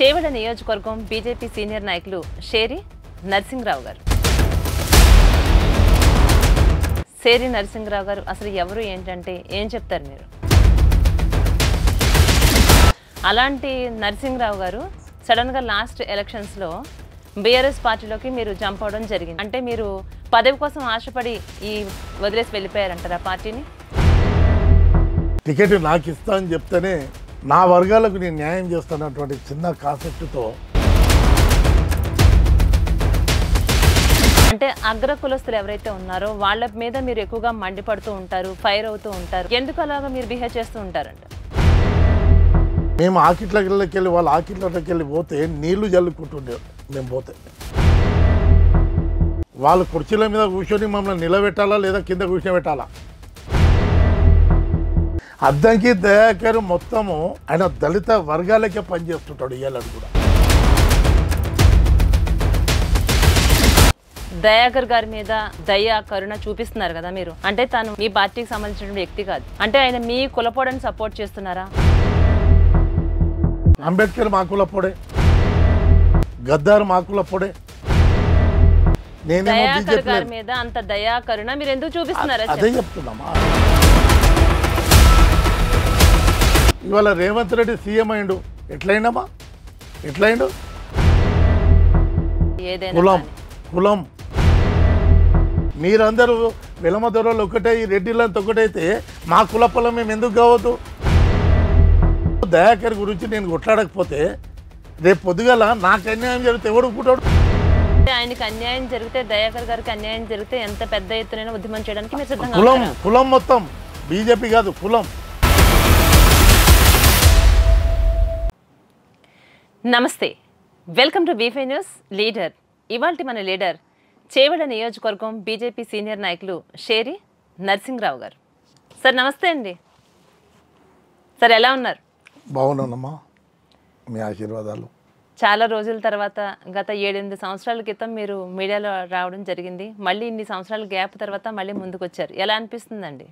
చేవెడ నియోజకవర్గం BJP senior నాయకులు షేరి నరసింహరావు గారు షేరి నరసింహరావు గారు అసలు ఎవరు ఏంటంటే ఏం చెప్తారు మీరు అలాంటి నరసింహరావు గారు సడన్గా లాస్ట్ ఎలక్షన్స్లో బీఆర్ఎస్ పార్టీలోకి మీరు జంప్ అవడం జరిగింది అంటే మీరు పదవి కోసం ఆశపడి ఈ వదిలేసి వెళ్ళిపోయారంటారా పార్టీని టికెట్ నాకు ఇస్తా అని చెప్తేనే నా వర్గాలకు నేను న్యాయం చేస్తున్నటువంటి చిన్న కాన్సెప్ట్తో అంటే అగ్ర కులస్తులు ఎవరైతే ఉన్నారో వాళ్ళ మీద మీరు ఎక్కువగా మండిపడుతూ ఉంటారు ఫైర్ అవుతూ ఉంటారు ఎందుకు అలాగా మీరు బిహేవ్ చేస్తూ ఉంటారంట మేము ఆకిట్లకి వెళ్ళి వాళ్ళు ఆకిట్లకి వెళ్ళి పోతే నీళ్లు జల్లుకుంటుండే మేము పోతే వాళ్ళు కుర్చీల మీద కూర్చొని మమ్మల్ని నిలబెట్టాలా లేదా కింద కూర్చోబెట్టాలా అద్దంకి దయాకర్ మొత్తము ఆయన దళిత వర్గాలకే పనిచేస్తుంటాడు ఇయ్యాలని కూడా దయాకర్ గారి మీద దయా కరుణ చూపిస్తున్నారు కదా మీరు అంటే తను మీ పార్టీకి సంబంధించిన వ్యక్తి కాదు అంటే ఆయన మీ కులపోడని సపోర్ట్ చేస్తున్నారా అంబేద్కర్ మా కులపోడే గద్దార్ మా కులపోడే దయాకర్ గారి మీద అంత దయా కరుణ మీరు ఎందుకు చూపిస్తున్నారు అదే చెప్తున్నామా ఇవాళ రేవంత్ రెడ్డి సీఎం అయిండు ఎట్లయిందమ్మా ఎట్లయిండు కులం కులం మీరందరూ దొరలు ఒకటే ఈ రెడ్డిలంతా ఒకటైతే మా కుల పొలం మేము ఎందుకు కావద్దు దయాకర్ గురించి నేను కొట్లాడకపోతే రేపు పొద్దుగల నాకు అన్యాయం జరిగితే ఎవడు పుట్టాడు ఆయనకి అన్యాయం జరిగితే దయాకర్ గారికి అన్యాయం జరిగితే ఎంత పెద్ద ఎత్తున ఉద్యమం చేయడానికి కులం కులం మొత్తం బీజేపీ కాదు కులం నమస్తే వెల్కమ్ టు బీఫై న్యూస్ లీడర్ ఇవాల్టి మన లీడర్ చేవడ నియోజకవర్గం బీజేపీ సీనియర్ నాయకులు షేరి నరసింహరావు గారు సార్ నమస్తే అండి సార్ ఎలా ఉన్నారు బాగున్నానమ్మా మీ ఆశీర్వాదాలు చాలా రోజుల తర్వాత గత ఏడెనిమిది సంవత్సరాల క్రితం మీరు మీడియాలో రావడం జరిగింది మళ్ళీ ఇన్ని సంవత్సరాల గ్యాప్ తర్వాత మళ్ళీ ముందుకు వచ్చారు ఎలా అనిపిస్తుందండి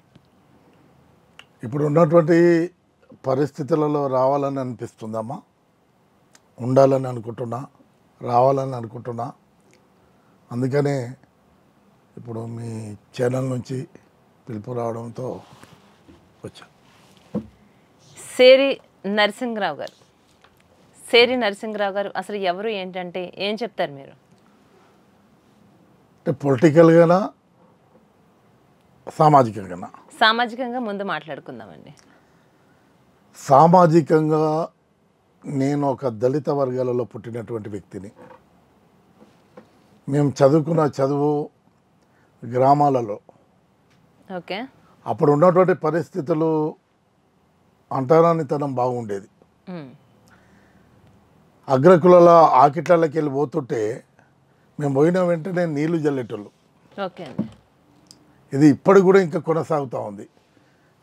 ఇప్పుడు ఉన్నటువంటి పరిస్థితులలో రావాలని అనిపిస్తుందమ్మా ఉండాలని అనుకుంటున్నా రావాలని అనుకుంటున్నా అందుకనే ఇప్పుడు మీ ఛానల్ నుంచి పిలుపు రావడంతో వచ్చా సేరి నరసింహరావు గారు సేరి నరసింహరావు గారు అసలు ఎవరు ఏంటంటే ఏం చెప్తారు మీరు అంటే పొలిటికల్గానా సామాజికంగానా సామాజికంగా ముందు మాట్లాడుకుందామండి సామాజికంగా నేను ఒక దళిత వర్గాలలో పుట్టినటువంటి వ్యక్తిని మేము చదువుకున్న చదువు గ్రామాలలో ఓకే అప్పుడు ఉన్నటువంటి పరిస్థితులు అంటరానితనం బాగుండేది అగ్రకులల ఆకిట్లకి వెళ్ళి పోతుంటే మేము పోయిన వెంటనే నీళ్లు జల్లేటోళ్ళు ఇది ఇప్పుడు కూడా ఇంకా కొనసాగుతూ ఉంది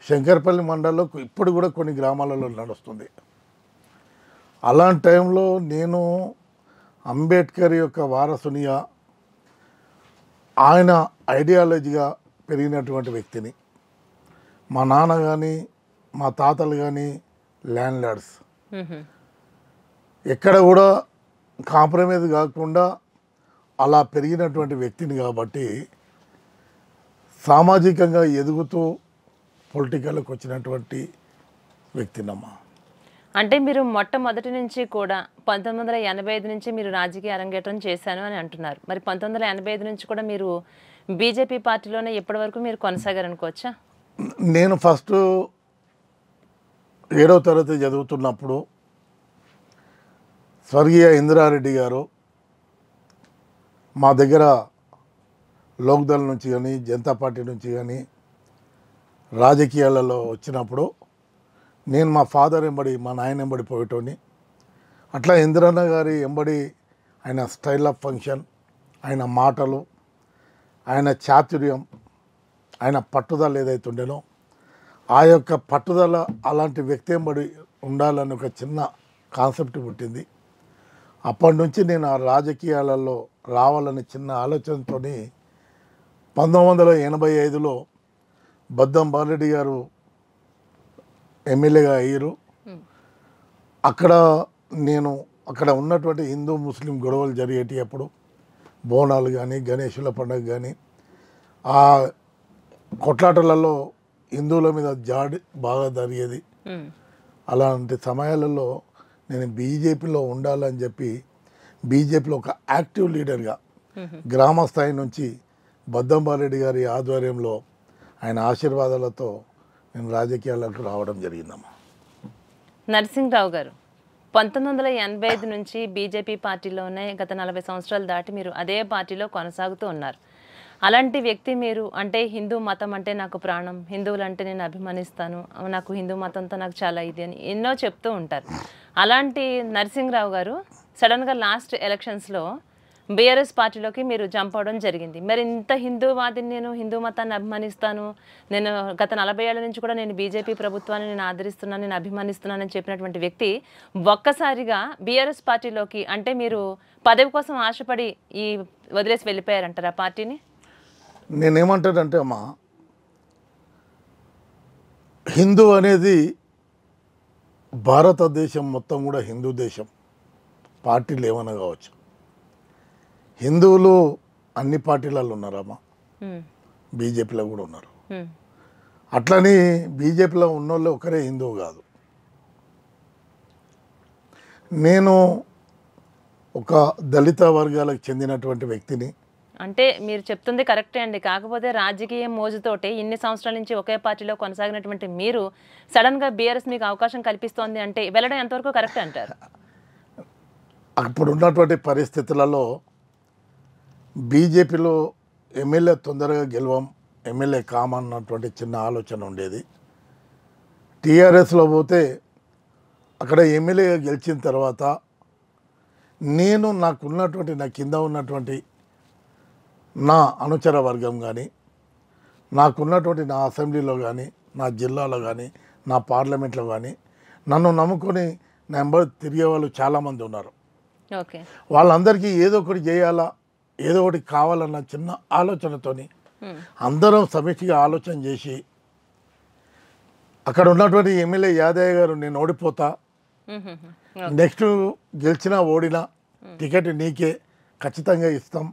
శంకర్పల్లి మండలం ఇప్పుడు కూడా కొన్ని గ్రామాలలో నడుస్తుంది అలాంటి టైంలో నేను అంబేద్కర్ యొక్క వారసునిగా ఆయన ఐడియాలజీగా పెరిగినటువంటి వ్యక్తిని మా నాన్న కానీ మా తాతలు కానీ ల్యాండ్ లార్డ్స్ ఎక్కడ కూడా కాంప్రమైజ్ కాకుండా అలా పెరిగినటువంటి వ్యక్తిని కాబట్టి సామాజికంగా ఎదుగుతూ పొలిటికల్కి వచ్చినటువంటి వ్యక్తినమ్మా అంటే మీరు మొట్టమొదటి నుంచి కూడా పంతొమ్మిది వందల ఎనభై ఐదు నుంచి మీరు రాజకీయ అరంగేటం చేశాను అని అంటున్నారు మరి పంతొమ్మిది వందల ఎనభై ఐదు నుంచి కూడా మీరు బీజేపీ పార్టీలోనే ఇప్పటి వరకు మీరు కొనసాగారనుకోవచ్చా నేను ఫస్ట్ ఏడవ తరగతి చదువుతున్నప్పుడు స్వర్గీయ ఇందిరారెడ్డి గారు మా దగ్గర లోక్దళ్ నుంచి కానీ జనతా పార్టీ నుంచి కానీ రాజకీయాలలో వచ్చినప్పుడు నేను మా ఫాదర్ ఎంబడి మా నాయన ఎంబడి పోయేటోని అట్లా ఇందిరన్న గారి ఎంబడి ఆయన స్టైల్ ఆఫ్ ఫంక్షన్ ఆయన మాటలు ఆయన చాతుర్యం ఆయన పట్టుదల ఏదైతే ఉండేనో ఆ యొక్క పట్టుదల అలాంటి వ్యక్తి ఎంబడి ఉండాలని ఒక చిన్న కాన్సెప్ట్ పుట్టింది అప్పటి నుంచి నేను ఆ రాజకీయాలలో రావాలని చిన్న ఆలోచనతో పంతొమ్మిది వందల ఎనభై ఐదులో బద్దం బాలరెడ్డి గారు ఎమ్మెల్యేగా అయ్యారు అక్కడ నేను అక్కడ ఉన్నటువంటి హిందూ ముస్లిం గొడవలు జరిగేటి అప్పుడు బోనాలు కానీ గణేషుల పండుగ కానీ ఆ కొట్లాటలలో హిందువుల మీద జాడి బాగా జరిగేది అలాంటి సమయాలలో నేను బీజేపీలో ఉండాలని చెప్పి బీజేపీలో ఒక యాక్టివ్ లీడర్గా గ్రామ స్థాయి నుంచి బద్దంబారెడ్డి గారి ఆధ్వర్యంలో ఆయన ఆశీర్వాదాలతో నేను రాజకీయాలకు రావడం జరిగిందమ్మా నరసింహరావు గారు పంతొమ్మిది వందల ఎనభై ఐదు నుంచి బీజేపీ పార్టీలోనే గత నలభై సంవత్సరాలు దాటి మీరు అదే పార్టీలో కొనసాగుతూ ఉన్నారు అలాంటి వ్యక్తి మీరు అంటే హిందూ మతం అంటే నాకు ప్రాణం హిందువులు అంటే నేను అభిమానిస్తాను నాకు హిందూ మతంతో నాకు చాలా ఇది అని ఎన్నో చెప్తూ ఉంటారు అలాంటి నరసింహరావు గారు సడన్గా లాస్ట్ ఎలక్షన్స్లో బీఆర్ఎస్ పార్టీలోకి మీరు జంప్ అవడం జరిగింది మరి ఇంత హిందూవాదిని నేను హిందూ మతాన్ని అభిమానిస్తాను నేను గత నలభై ఏళ్ళ నుంచి కూడా నేను బీజేపీ ప్రభుత్వాన్ని నేను ఆదరిస్తున్నాను నేను అభిమానిస్తున్నానని చెప్పినటువంటి వ్యక్తి ఒక్కసారిగా బీఆర్ఎస్ పార్టీలోకి అంటే మీరు పదవి కోసం ఆశపడి ఈ వదిలేసి వెళ్ళిపోయారంటారా పార్టీని నేనేమంటానంటే అమ్మా హిందూ అనేది భారతదేశం మొత్తం కూడా హిందూ దేశం పార్టీలు ఏమైనా కావచ్చు హిందువులు అన్ని పార్టీలలో ఉన్నారమ్మా బీజేపీలో కూడా ఉన్నారు అట్లని బీజేపీలో ఉన్నోళ్ళు ఒకరే హిందువు కాదు నేను ఒక దళిత వర్గాలకు చెందినటువంటి వ్యక్తిని అంటే మీరు చెప్తుంది కరెక్టే అండి కాకపోతే రాజకీయ మోజుతోటి ఇన్ని సంవత్సరాల నుంచి ఒకే పార్టీలో కొనసాగినటువంటి మీరు సడన్గా బీఆర్ఎస్ మీకు అవకాశం కల్పిస్తోంది అంటే వెళ్ళడం ఎంతవరకు కరెక్ట్ అంటారు అప్పుడు ఉన్నటువంటి పరిస్థితులలో బీజేపీలో ఎమ్మెల్యే తొందరగా గెలవం ఎమ్మెల్యే కామన్నటువంటి చిన్న ఆలోచన ఉండేది టీఆర్ఎస్లో పోతే అక్కడ ఎమ్మెల్యేగా గెలిచిన తర్వాత నేను నాకున్నటువంటి నా కింద ఉన్నటువంటి నా అనుచర వర్గం కానీ నాకున్నటువంటి నా అసెంబ్లీలో కానీ నా జిల్లాలో కానీ నా పార్లమెంట్లో కానీ నన్ను నమ్ముకొని నెంబర్ తిరిగే వాళ్ళు చాలామంది ఉన్నారు వాళ్ళందరికీ ఏదో ఒకటి చేయాలా ఏదో ఒకటి కావాలన్న చిన్న ఆలోచనతోని అందరం సమిష్టిగా ఆలోచన చేసి అక్కడ ఉన్నటువంటి ఎమ్మెల్యే యాదయ్య గారు నేను ఓడిపోతా నెక్స్ట్ గెలిచినా ఓడినా టికెట్ నీకే ఖచ్చితంగా ఇస్తాం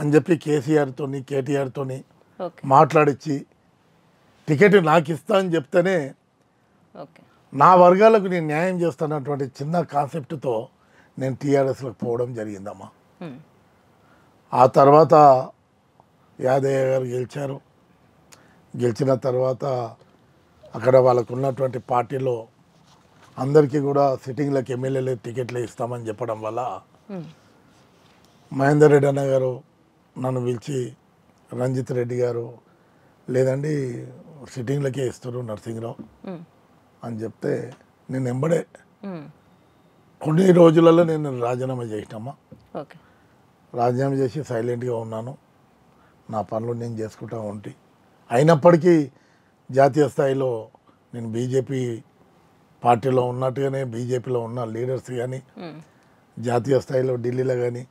అని చెప్పి కేసీఆర్తో కేటీఆర్తో మాట్లాడిచ్చి టికెట్ నాకు ఇస్తా అని చెప్తేనే నా వర్గాలకు నేను న్యాయం చేస్తున్నటువంటి చిన్న కాన్సెప్ట్తో నేను టీఆర్ఎస్లోకి పోవడం జరిగిందమ్మా ఆ తర్వాత యాదయ్య గారు గెలిచారు గెలిచిన తర్వాత అక్కడ వాళ్ళకు ఉన్నటువంటి పార్టీలో అందరికీ కూడా సిట్టింగ్లకు ఎమ్మెల్యేలు టికెట్లు ఇస్తామని చెప్పడం వల్ల మహేందర్ రెడ్డి అన్న గారు నన్ను పిలిచి రంజిత్ రెడ్డి గారు లేదండి సిట్టింగ్లకే ఇస్తారు నర్సింగ్రావు అని చెప్తే నేను ఎంబడే కొన్ని రోజులలో నేను రాజీనామా చేసినమ్మా ఓకే రాజీనామా చేసి సైలెంట్గా ఉన్నాను నా పనులు నేను చేసుకుంటా ఉంటి అయినప్పటికీ జాతీయ స్థాయిలో నేను బీజేపీ పార్టీలో ఉన్నట్టుగానే బీజేపీలో ఉన్న లీడర్స్ కానీ జాతీయ స్థాయిలో ఢిల్లీలో కానీ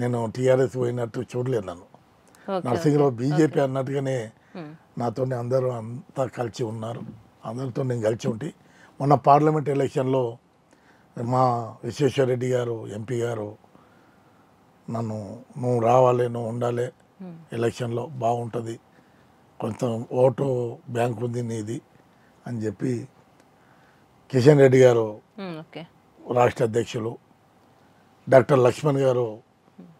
నేను టీఆర్ఎస్ పోయినట్టు చూడలేదు నన్ను నర్సింగ్లో బీజేపీ అన్నట్టుగానే నాతో అందరూ అంతా కలిసి ఉన్నారు అందరితో నేను కలిసి ఉంటే మొన్న పార్లమెంట్ ఎలక్షన్లో మా విశ్వేశ్వరరెడ్డి గారు ఎంపీ గారు నన్ను నువ్వు రావాలి నువ్వు ఉండాలి hmm. ఎలక్షన్లో బాగుంటుంది కొంత ఓటు బ్యాంక్ ఉంది నీది అని చెప్పి కిషన్ రెడ్డి గారు hmm, రాష్ట్ర అధ్యక్షులు డాక్టర్ లక్ష్మణ్ గారు hmm.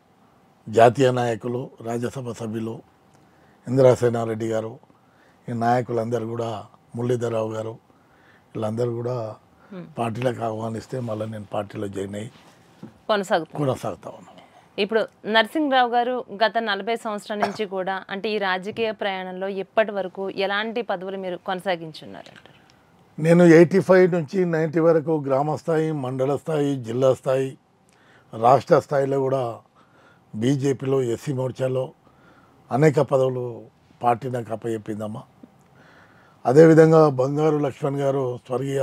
జాతీయ నాయకులు రాజ్యసభ సభ్యులు ఇందిరాసేనారెడ్డి గారు ఈ నాయకులందరూ కూడా మురళీధరరావు గారు వీళ్ళందరూ కూడా పార్టీలకు ఆహ్వానిస్తే మళ్ళీ నేను పార్టీలో జాయిన్ అయ్యి కొనసాగుతా ఉన్నాను ఇప్పుడు నరసింహరావు గారు గత నలభై సంవత్సరాల నుంచి కూడా అంటే ఈ రాజకీయ ప్రయాణంలో ఇప్పటి వరకు ఎలాంటి పదవులు మీరు కొనసాగించున్నారు నేను ఎయిటీ ఫైవ్ నుంచి నైంటీ వరకు గ్రామస్థాయి మండల స్థాయి జిల్లా స్థాయి రాష్ట్ర స్థాయిలో కూడా బీజేపీలో ఎస్సీ మోర్చాలో అనేక పదవులు పార్టీ నాకు అప్పచెప్పిందమ్మా అదేవిధంగా బంగారు లక్ష్మణ్ గారు స్వర్గీయ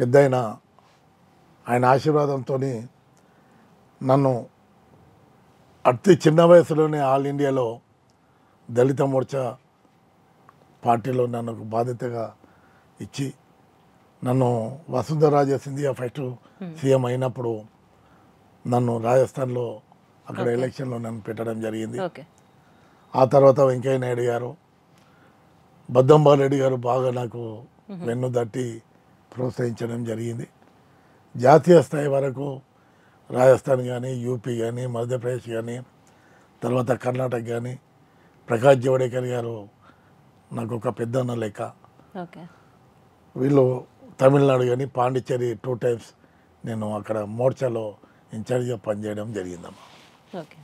పెద్దయిన ఆయన ఆశీర్వాదంతో నన్ను అతి చిన్న వయసులోనే ఆల్ ఇండియాలో దళిత మోర్చా పార్టీలో నన్ను బాధ్యతగా ఇచ్చి నన్ను వసుంధరాజ సింధియా ఫస్ట్ సీఎం అయినప్పుడు నన్ను రాజస్థాన్లో అక్కడ ఎలక్షన్లో నన్ను పెట్టడం జరిగింది ఆ తర్వాత వెంకయ్య నాయుడు గారు బద్దంబారెడ్డి గారు బాగా నాకు వెన్ను దట్టి ప్రోత్సహించడం జరిగింది జాతీయ స్థాయి వరకు రాజస్థాన్ కానీ యూపీ కానీ మధ్యప్రదేశ్ కానీ తర్వాత కర్ణాటక కానీ ప్రకాష్ జవడేకర్ గారు నాకు ఒక పెద్దన్న లెక్క వీళ్ళు తమిళనాడు కానీ పాండిచ్చేరి టూ టైమ్స్ నేను అక్కడ మోర్చాలో ఇన్ఛార్జ్గా పనిచేయడం జరిగిందమ్మా ఓకే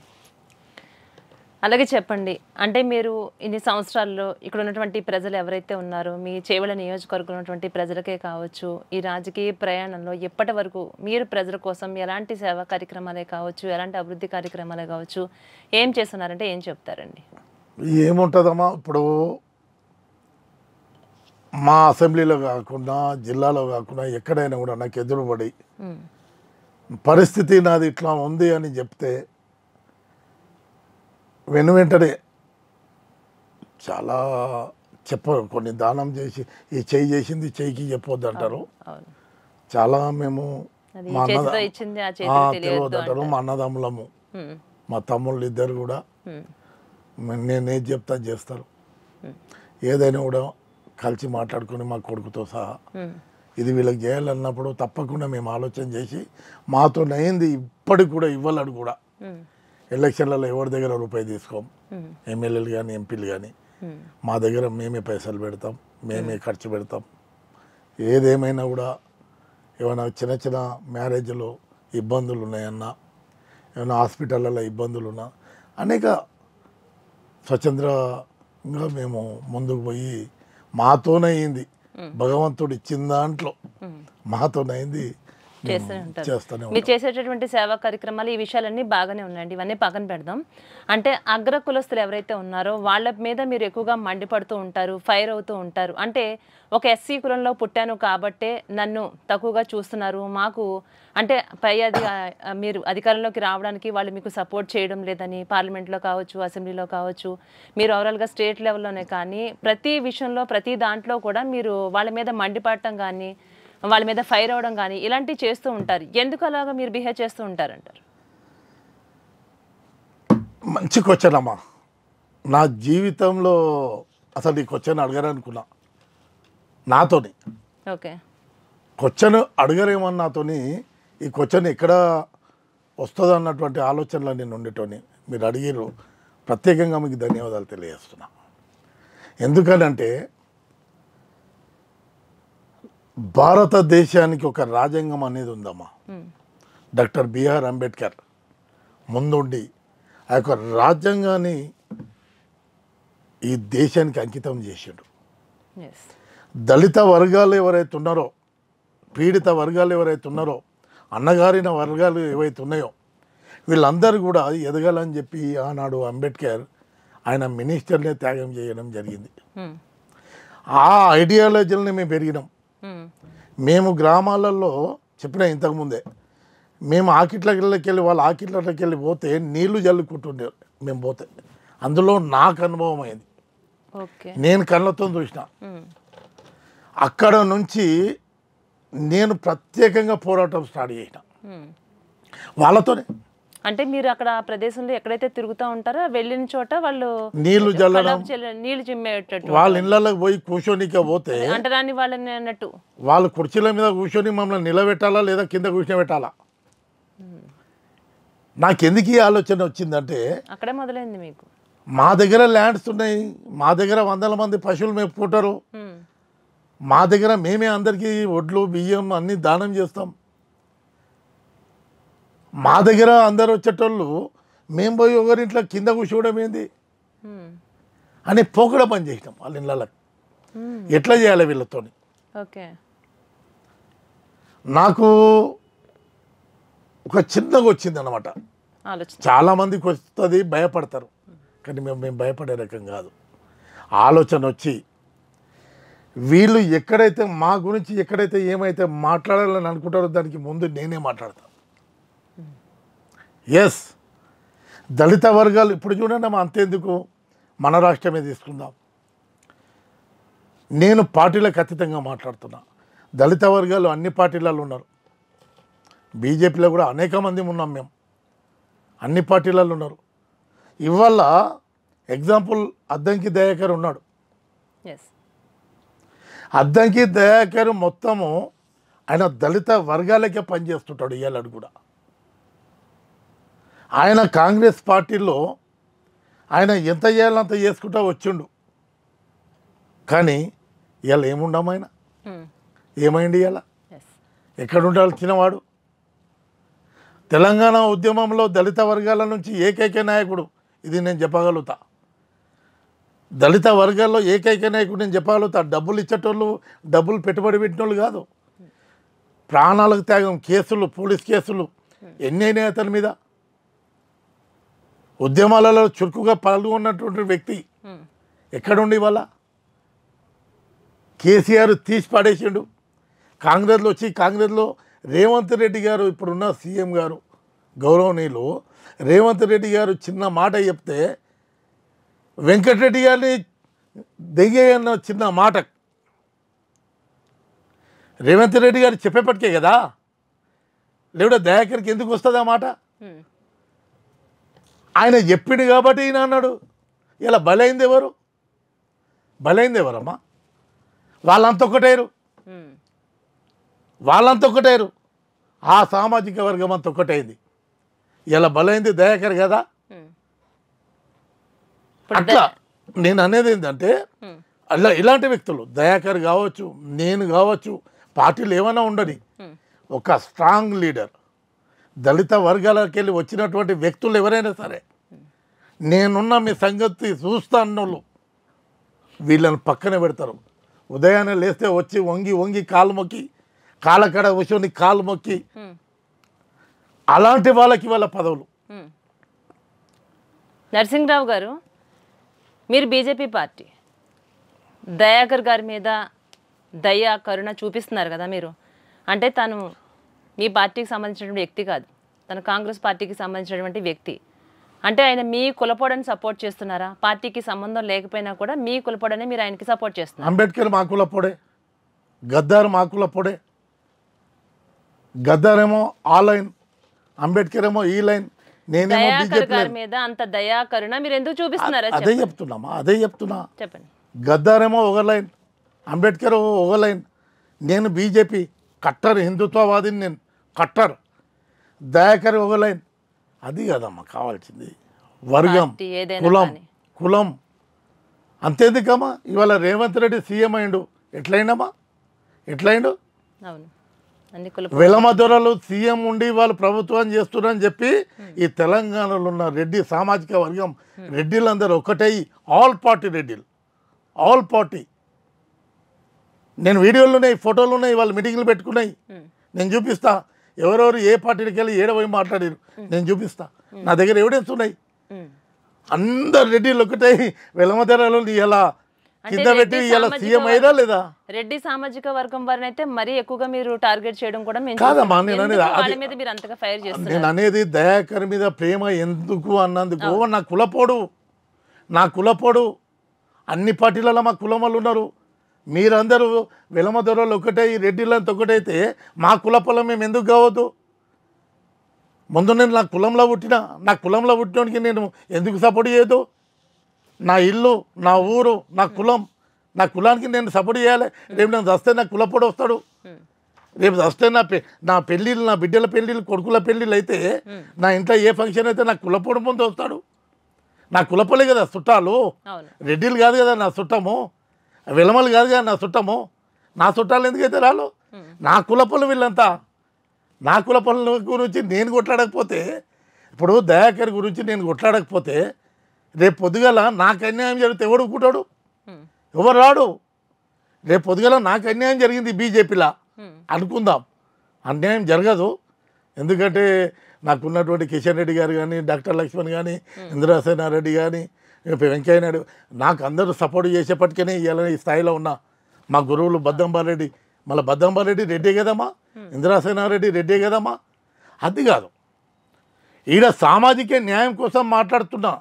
అలాగే చెప్పండి అంటే మీరు ఇన్ని సంవత్సరాల్లో ఇక్కడ ఉన్నటువంటి ప్రజలు ఎవరైతే ఉన్నారో మీ చేవల నియోజకవర్గంలో ఉన్నటువంటి ప్రజలకే కావచ్చు ఈ రాజకీయ ప్రయాణంలో ఎప్పటి వరకు మీరు ప్రజల కోసం ఎలాంటి సేవా కార్యక్రమాలే కావచ్చు ఎలాంటి అభివృద్ధి కార్యక్రమాలే కావచ్చు ఏం చేస్తున్నారంటే ఏం చెప్తారండి ఏముంటుందమ్మా ఇప్పుడు మా అసెంబ్లీలో కాకుండా జిల్లాలో కాకుండా ఎక్కడైనా కూడా నాకు ఎదురుపడి పరిస్థితి నాది ఇట్లా ఉంది అని చెప్తే వెను వెంటనే చాలా చెప్పరు కొన్ని దానం చేసి ఈ చెయ్యి చేసింది చేయికి చెప్పొద్దు అంటారు చాలా మేము మా అన్న తెలియదు అంటారు మా అన్నదమ్ములము మా తమ్ముళ్ళు ఇద్దరు కూడా నేనేది చెప్తా చేస్తారు ఏదైనా కూడా కలిసి మాట్లాడుకుని మా కొడుకుతో సహా ఇది వీళ్ళకి చేయాలన్నప్పుడు తప్పకుండా మేము ఆలోచన చేసి మాతో అయింది ఇప్పటికి కూడా ఇవ్వలేడు కూడా ఎలక్షన్లలో ఎవరి దగ్గర రూపాయి తీసుకోం ఎమ్మెల్యేలు కానీ ఎంపీలు కానీ మా దగ్గర మేమే పైసలు పెడతాం మేమే ఖర్చు పెడతాం ఏదేమైనా కూడా ఏమైనా చిన్న చిన్న మ్యారేజ్లో ఇబ్బందులు ఉన్నాయన్నా ఏమైనా హాస్పిటళ్ళలో ఇబ్బందులు ఉన్నా అనేక స్వచ్ఛంద్రంగా మేము ముందుకు పోయి మాతోనే అయింది భగవంతుడు ఇచ్చిన దాంట్లో మాతోనైంది చేస్తూనే ఉంటారు మీరు చేసేటటువంటి సేవా కార్యక్రమాలు ఈ విషయాలన్నీ బాగానే ఉన్నాయండి ఇవన్నీ పక్కన పెడదాం అంటే అగ్ర కులస్తులు ఎవరైతే ఉన్నారో వాళ్ళ మీద మీరు ఎక్కువగా మండిపడుతూ ఉంటారు ఫైర్ అవుతూ ఉంటారు అంటే ఒక ఎస్సీ కులంలో పుట్టాను కాబట్టే నన్ను తక్కువగా చూస్తున్నారు మాకు అంటే పై అది మీరు అధికారంలోకి రావడానికి వాళ్ళు మీకు సపోర్ట్ చేయడం లేదని పార్లమెంట్లో కావచ్చు అసెంబ్లీలో కావచ్చు మీరు ఓవరాల్గా స్టేట్ లెవెల్లోనే కానీ ప్రతి విషయంలో ప్రతి దాంట్లో కూడా మీరు వాళ్ళ మీద మండిపడటం కానీ వాళ్ళ మీద ఫైర్ అవ్వడం కానీ ఇలాంటివి చేస్తూ ఉంటారు ఎందుకు అలాగా మీరు బిహేవ్ చేస్తూ ఉంటారంటారు మంచి క్వశ్చన్ అమ్మా నా జీవితంలో అసలు ఈ క్వశ్చన్ అడగరనుకున్నా నాతోని ఓకే క్వశ్చన్ అడగరేమని నాతోని ఈ క్వశ్చన్ ఎక్కడ వస్తుంది అన్నటువంటి ఆలోచనలో నేను ఉండేటోని మీరు అడిగిరు ప్రత్యేకంగా మీకు ధన్యవాదాలు తెలియజేస్తున్నా అంటే భారతదేశానికి ఒక రాజ్యాంగం అనేది ఉందమ్మా డాక్టర్ బిఆర్ అంబేద్కర్ ముందుండి ఆ యొక్క రాజ్యాంగాన్ని ఈ దేశానికి అంకితం చేసిండు దళిత వర్గాలు ఎవరైతే ఉన్నారో పీడిత వర్గాలు ఎవరైతే ఉన్నారో అన్నగారిన వర్గాలు ఏవైతే ఉన్నాయో వీళ్ళందరూ కూడా ఎదగాలని చెప్పి ఆనాడు అంబేద్కర్ ఆయన మినిస్టర్నే త్యాగం చేయడం జరిగింది ఆ ఐడియాలజీలని మేము పెరిగినాం మేము గ్రామాలలో చెప్పిన ఇంతకుముందే మేము ఆకిట్లకి వెళ్ళి వాళ్ళు ఆకిట్లకి వెళ్ళి పోతే నీళ్లు జల్లుకుంటుండే మేము పోతే అందులో నాకు అనుభవం అయింది నేను కళ్ళతో చూసిన అక్కడ నుంచి నేను ప్రత్యేకంగా పోరాటం స్టార్ట్ చేసిన వాళ్ళతోనే అంటే మీరు అక్కడ ప్రదేశంలో ఎక్కడైతే తిరుగుతూ ఉంటారో వెళ్ళిన చోట వాళ్ళు నీళ్లు నీళ్లు చిమ్మేటట్టు వాళ్ళ ఇళ్ళకి పోయి కూర్చోనికే పోతే అంటరాని వాళ్ళని అన్నట్టు వాళ్ళు కుర్చీల మీద కూర్చొని మమ్మల్ని నిలబెట్టాలా లేదా కింద కూర్చోబెట్టాలా నాకెందుకు ఈ ఆలోచన వచ్చిందంటే అక్కడే మొదలైంది మీకు మా దగ్గర ల్యాండ్స్ ఉన్నాయి మా దగ్గర వందల మంది పశువులు మేపుకుంటారు మా దగ్గర మేమే అందరికీ ఒడ్లు బియ్యం అన్నీ దానం చేస్తాం మా దగ్గర అందరు వచ్చేటోళ్ళు మేము పోయి ఒకరింట్లో కింద కూర్చోవడం ఏంది అని పోకడ పని చేసినాం వాళ్ళ ఇళ్ళకి hmm. ఎట్లా చేయాలి వీళ్ళతో నాకు ఒక చిన్నగా వచ్చింది అనమాట చాలా మందికి వస్తుంది భయపడతారు కానీ మేము మేము భయపడే రకం కాదు ఆలోచన వచ్చి వీళ్ళు ఎక్కడైతే మా గురించి ఎక్కడైతే ఏమైతే మాట్లాడాలని అనుకుంటారో దానికి ముందు నేనే మాట్లాడతాను ఎస్ దళిత వర్గాలు ఇప్పుడు చూడండి మా అంతేందుకు మన రాష్ట్రమే తీసుకుందాం నేను పార్టీలకు ఖచ్చితంగా మాట్లాడుతున్నా దళిత వర్గాలు అన్ని పార్టీలలో ఉన్నారు బీజేపీలో కూడా అనేక మంది ఉన్నాం మేము అన్ని పార్టీలలో ఉన్నారు ఇవాళ ఎగ్జాంపుల్ అద్దంకి దయాకర్ ఉన్నాడు అద్దంకి దయాకర్ మొత్తము ఆయన దళిత వర్గాలకే పనిచేస్తుంటాడు ఇవాళ కూడా ఆయన కాంగ్రెస్ పార్టీలో ఆయన ఎంత చేయాలంత చేసుకుంటా వచ్చిండు కానీ ఇవాళ ఏముండం ఆయన ఏమైంది ఇవాళ ఎక్కడ చిన్నవాడు తెలంగాణ ఉద్యమంలో దళిత వర్గాల నుంచి ఏకైక నాయకుడు ఇది నేను చెప్పగలుగుతా దళిత వర్గాల్లో ఏకైక నాయకుడు నేను చెప్పగలుగుతా డబ్బులు ఇచ్చేటోళ్ళు డబ్బులు పెట్టుబడి పెట్టినోళ్ళు కాదు ప్రాణాలకు త్యాగం కేసులు పోలీస్ కేసులు hmm. ఎన్ని అయినాయి అతని మీద ఉద్యమాలలో చురుకుగా పాల్గొన్నటువంటి వ్యక్తి ఎక్కడుండి ఇవాళ కేసీఆర్ తీసి పాడేసిండు కాంగ్రెస్లో వచ్చి కాంగ్రెస్లో రేవంత్ రెడ్డి గారు ఇప్పుడున్న సీఎం గారు గౌరవనీయులు రేవంత్ రెడ్డి గారు చిన్న మాట చెప్తే వెంకటరెడ్డి గారిని దెయ్యన్న చిన్న మాట రేవంత్ రెడ్డి గారు చెప్పేప్పటికే కదా లేకుంటే దయాకర్కి ఎందుకు వస్తుంది ఆ మాట ఆయన చెప్పిండు కాబట్టి ఈయన అన్నాడు ఇలా బలైంది ఎవరు బలైంది ఎవరమ్మా వాళ్ళంత ఒకటేరు వాళ్ళంత ఒకటేరు ఆ సామాజిక వర్గం అంత ఒకటైంది ఇలా బలైంది దయాకర్ కదా అట్లా నేను అనేది ఏంటంటే అలా ఇలాంటి వ్యక్తులు దయాకర్ కావచ్చు నేను కావచ్చు పార్టీలు ఏమైనా ఉండని ఒక స్ట్రాంగ్ లీడర్ దళిత వర్గాలకి వెళ్ళి వచ్చినటువంటి వ్యక్తులు ఎవరైనా సరే నేనున్న మీ సంగతి చూస్తాను వీళ్ళని పక్కన పెడతారు ఉదయాన్నే లేస్తే వచ్చి వంగి వంగి కాలు మొక్కి కాలకడ వచ్చి కాలు మొక్కి అలాంటి వాళ్ళకి వాళ్ళ పదవులు నరసింహరావు గారు మీరు బీజేపీ పార్టీ దయాకర్ గారి మీద దయా కరుణ చూపిస్తున్నారు కదా మీరు అంటే తను మీ పార్టీకి సంబంధించినటువంటి వ్యక్తి కాదు తన కాంగ్రెస్ పార్టీకి సంబంధించినటువంటి వ్యక్తి అంటే ఆయన మీ కులపోడని సపోర్ట్ చేస్తున్నారా పార్టీకి సంబంధం లేకపోయినా కూడా మీ కులపోడని మీరు ఆయనకి సపోర్ట్ చేస్తున్నారు అంబేద్కర్ మా కులపోడే గద్దార్ మా కులపోడే గద్దార్ ఏమో ఆ లైన్ అంబేద్కర్ ఏమో ఈ లైన్ మీద అంత దయా మీరు ఎందుకు చూపిస్తున్నారు అదే చెప్తున్నామా అదే చెప్తున్నా చెప్పండి గద్దార్ ఏమో ఒక లైన్ అంబేద్కర్ ఒక లైన్ నేను బీజేపీ కట్టర్ హిందుత్వవాదిని నేను కట్టర్ దయాకరి ఒక లైన్ అది కదమ్మా కావాల్సింది వర్గం కులం కులం అంతేందుకమ్మా ఇవాళ రేవంత్ రెడ్డి సీఎం అయిండు ఎట్లయిండమ్మా ఎట్లయిండు విలమధురలు సీఎం ఉండి వాళ్ళు ప్రభుత్వం చేస్తున్నారని చెప్పి ఈ తెలంగాణలో ఉన్న రెడ్డి సామాజిక వర్గం రెడ్డిలందరూ ఒకటే ఆల్ పార్టీ రెడ్డిలు ఆల్ పార్టీ నేను వీడియోలు ఉన్నాయి ఫోటోలు ఉన్నాయి వాళ్ళు మీటింగ్లు పెట్టుకున్నాయి నేను చూపిస్తా ఎవరెవరు ఏ పార్టీకి వెళ్ళి ఏడవై మాట్లాడారు నేను చూపిస్తా నా దగ్గర ఎవిడెన్స్ ఉన్నాయి అందరు రెడ్డిలు ఒకటై వెలమధరలో ఇలా కింద పెట్టి ఇలా సీఎం అయినా లేదా రెడ్డి సామాజిక వర్గం వారిని అయితే మరీ ఎక్కువగా మీరు టార్గెట్ చేయడం కూడా కాదమ్మా నేను అనేది నేను అనేది దయాకర్ మీద ప్రేమ ఎందుకు అన్నందుకు నా కులపోడు నా కులపోడు అన్ని పార్టీలలో మా కులం వాళ్ళు ఉన్నారు మీరందరూ విలమదొరలు ఒకటే రెడ్డిలంత ఒకటైతే మా కుల పొలం మేము ఎందుకు కావద్దు ముందు నేను నా కులంలో పుట్టిన నా కులంలో పుట్టినకి నేను ఎందుకు సపోర్ట్ చేయదు నా ఇల్లు నా ఊరు నా కులం నా కులానికి నేను సపోర్ట్ చేయాలి రేపు నేను చస్తే నా కులపొడు వస్తాడు రేపు చస్తే నా నా పెళ్ళిళ్ళు నా బిడ్డల పెళ్ళిళ్ళు కొడుకుల పెళ్ళిళ్ళు అయితే నా ఇంట్లో ఏ ఫంక్షన్ అయితే నా కులపొడు ముందు వస్తాడు నా కులపొలే కదా చుట్టాలు రెడ్డిలు కాదు కదా నా చుట్టము విలమలు కాదు నా చుట్టము నా చుట్టాలు ఎందుకైతే రాలో నా కులపలు వీళ్ళంతా నా కులపల గురించి నేను కొట్లాడకపోతే ఇప్పుడు దయాకర్ గురించి నేను కొట్లాడకపోతే రేపు పొద్దుగల నాకు అన్యాయం జరిగితే ఎవడు కూటాడు ఎవరు రాడు రేపు పొద్దుగల నాకు అన్యాయం జరిగింది బీజేపీలా అనుకుందాం అన్యాయం జరగదు ఎందుకంటే నాకున్నటువంటి కిషన్ రెడ్డి గారు కానీ డాక్టర్ లక్ష్మణ్ కానీ ఇంద్రసేనారెడ్డి కానీ వెంకయ్య నాయుడు నాకు అందరూ సపోర్ట్ చేసేపటికనే ఇలా ఈ స్థాయిలో ఉన్నా మా గురువులు బద్దంబారెడ్డి మళ్ళీ బద్దంబారెడ్డి రెడ్డే కదమ్మా ఇంద్రాసేనారెడ్డి రెడ్డే కదమ్మా అది కాదు ఈడ సామాజిక న్యాయం కోసం మాట్లాడుతున్నా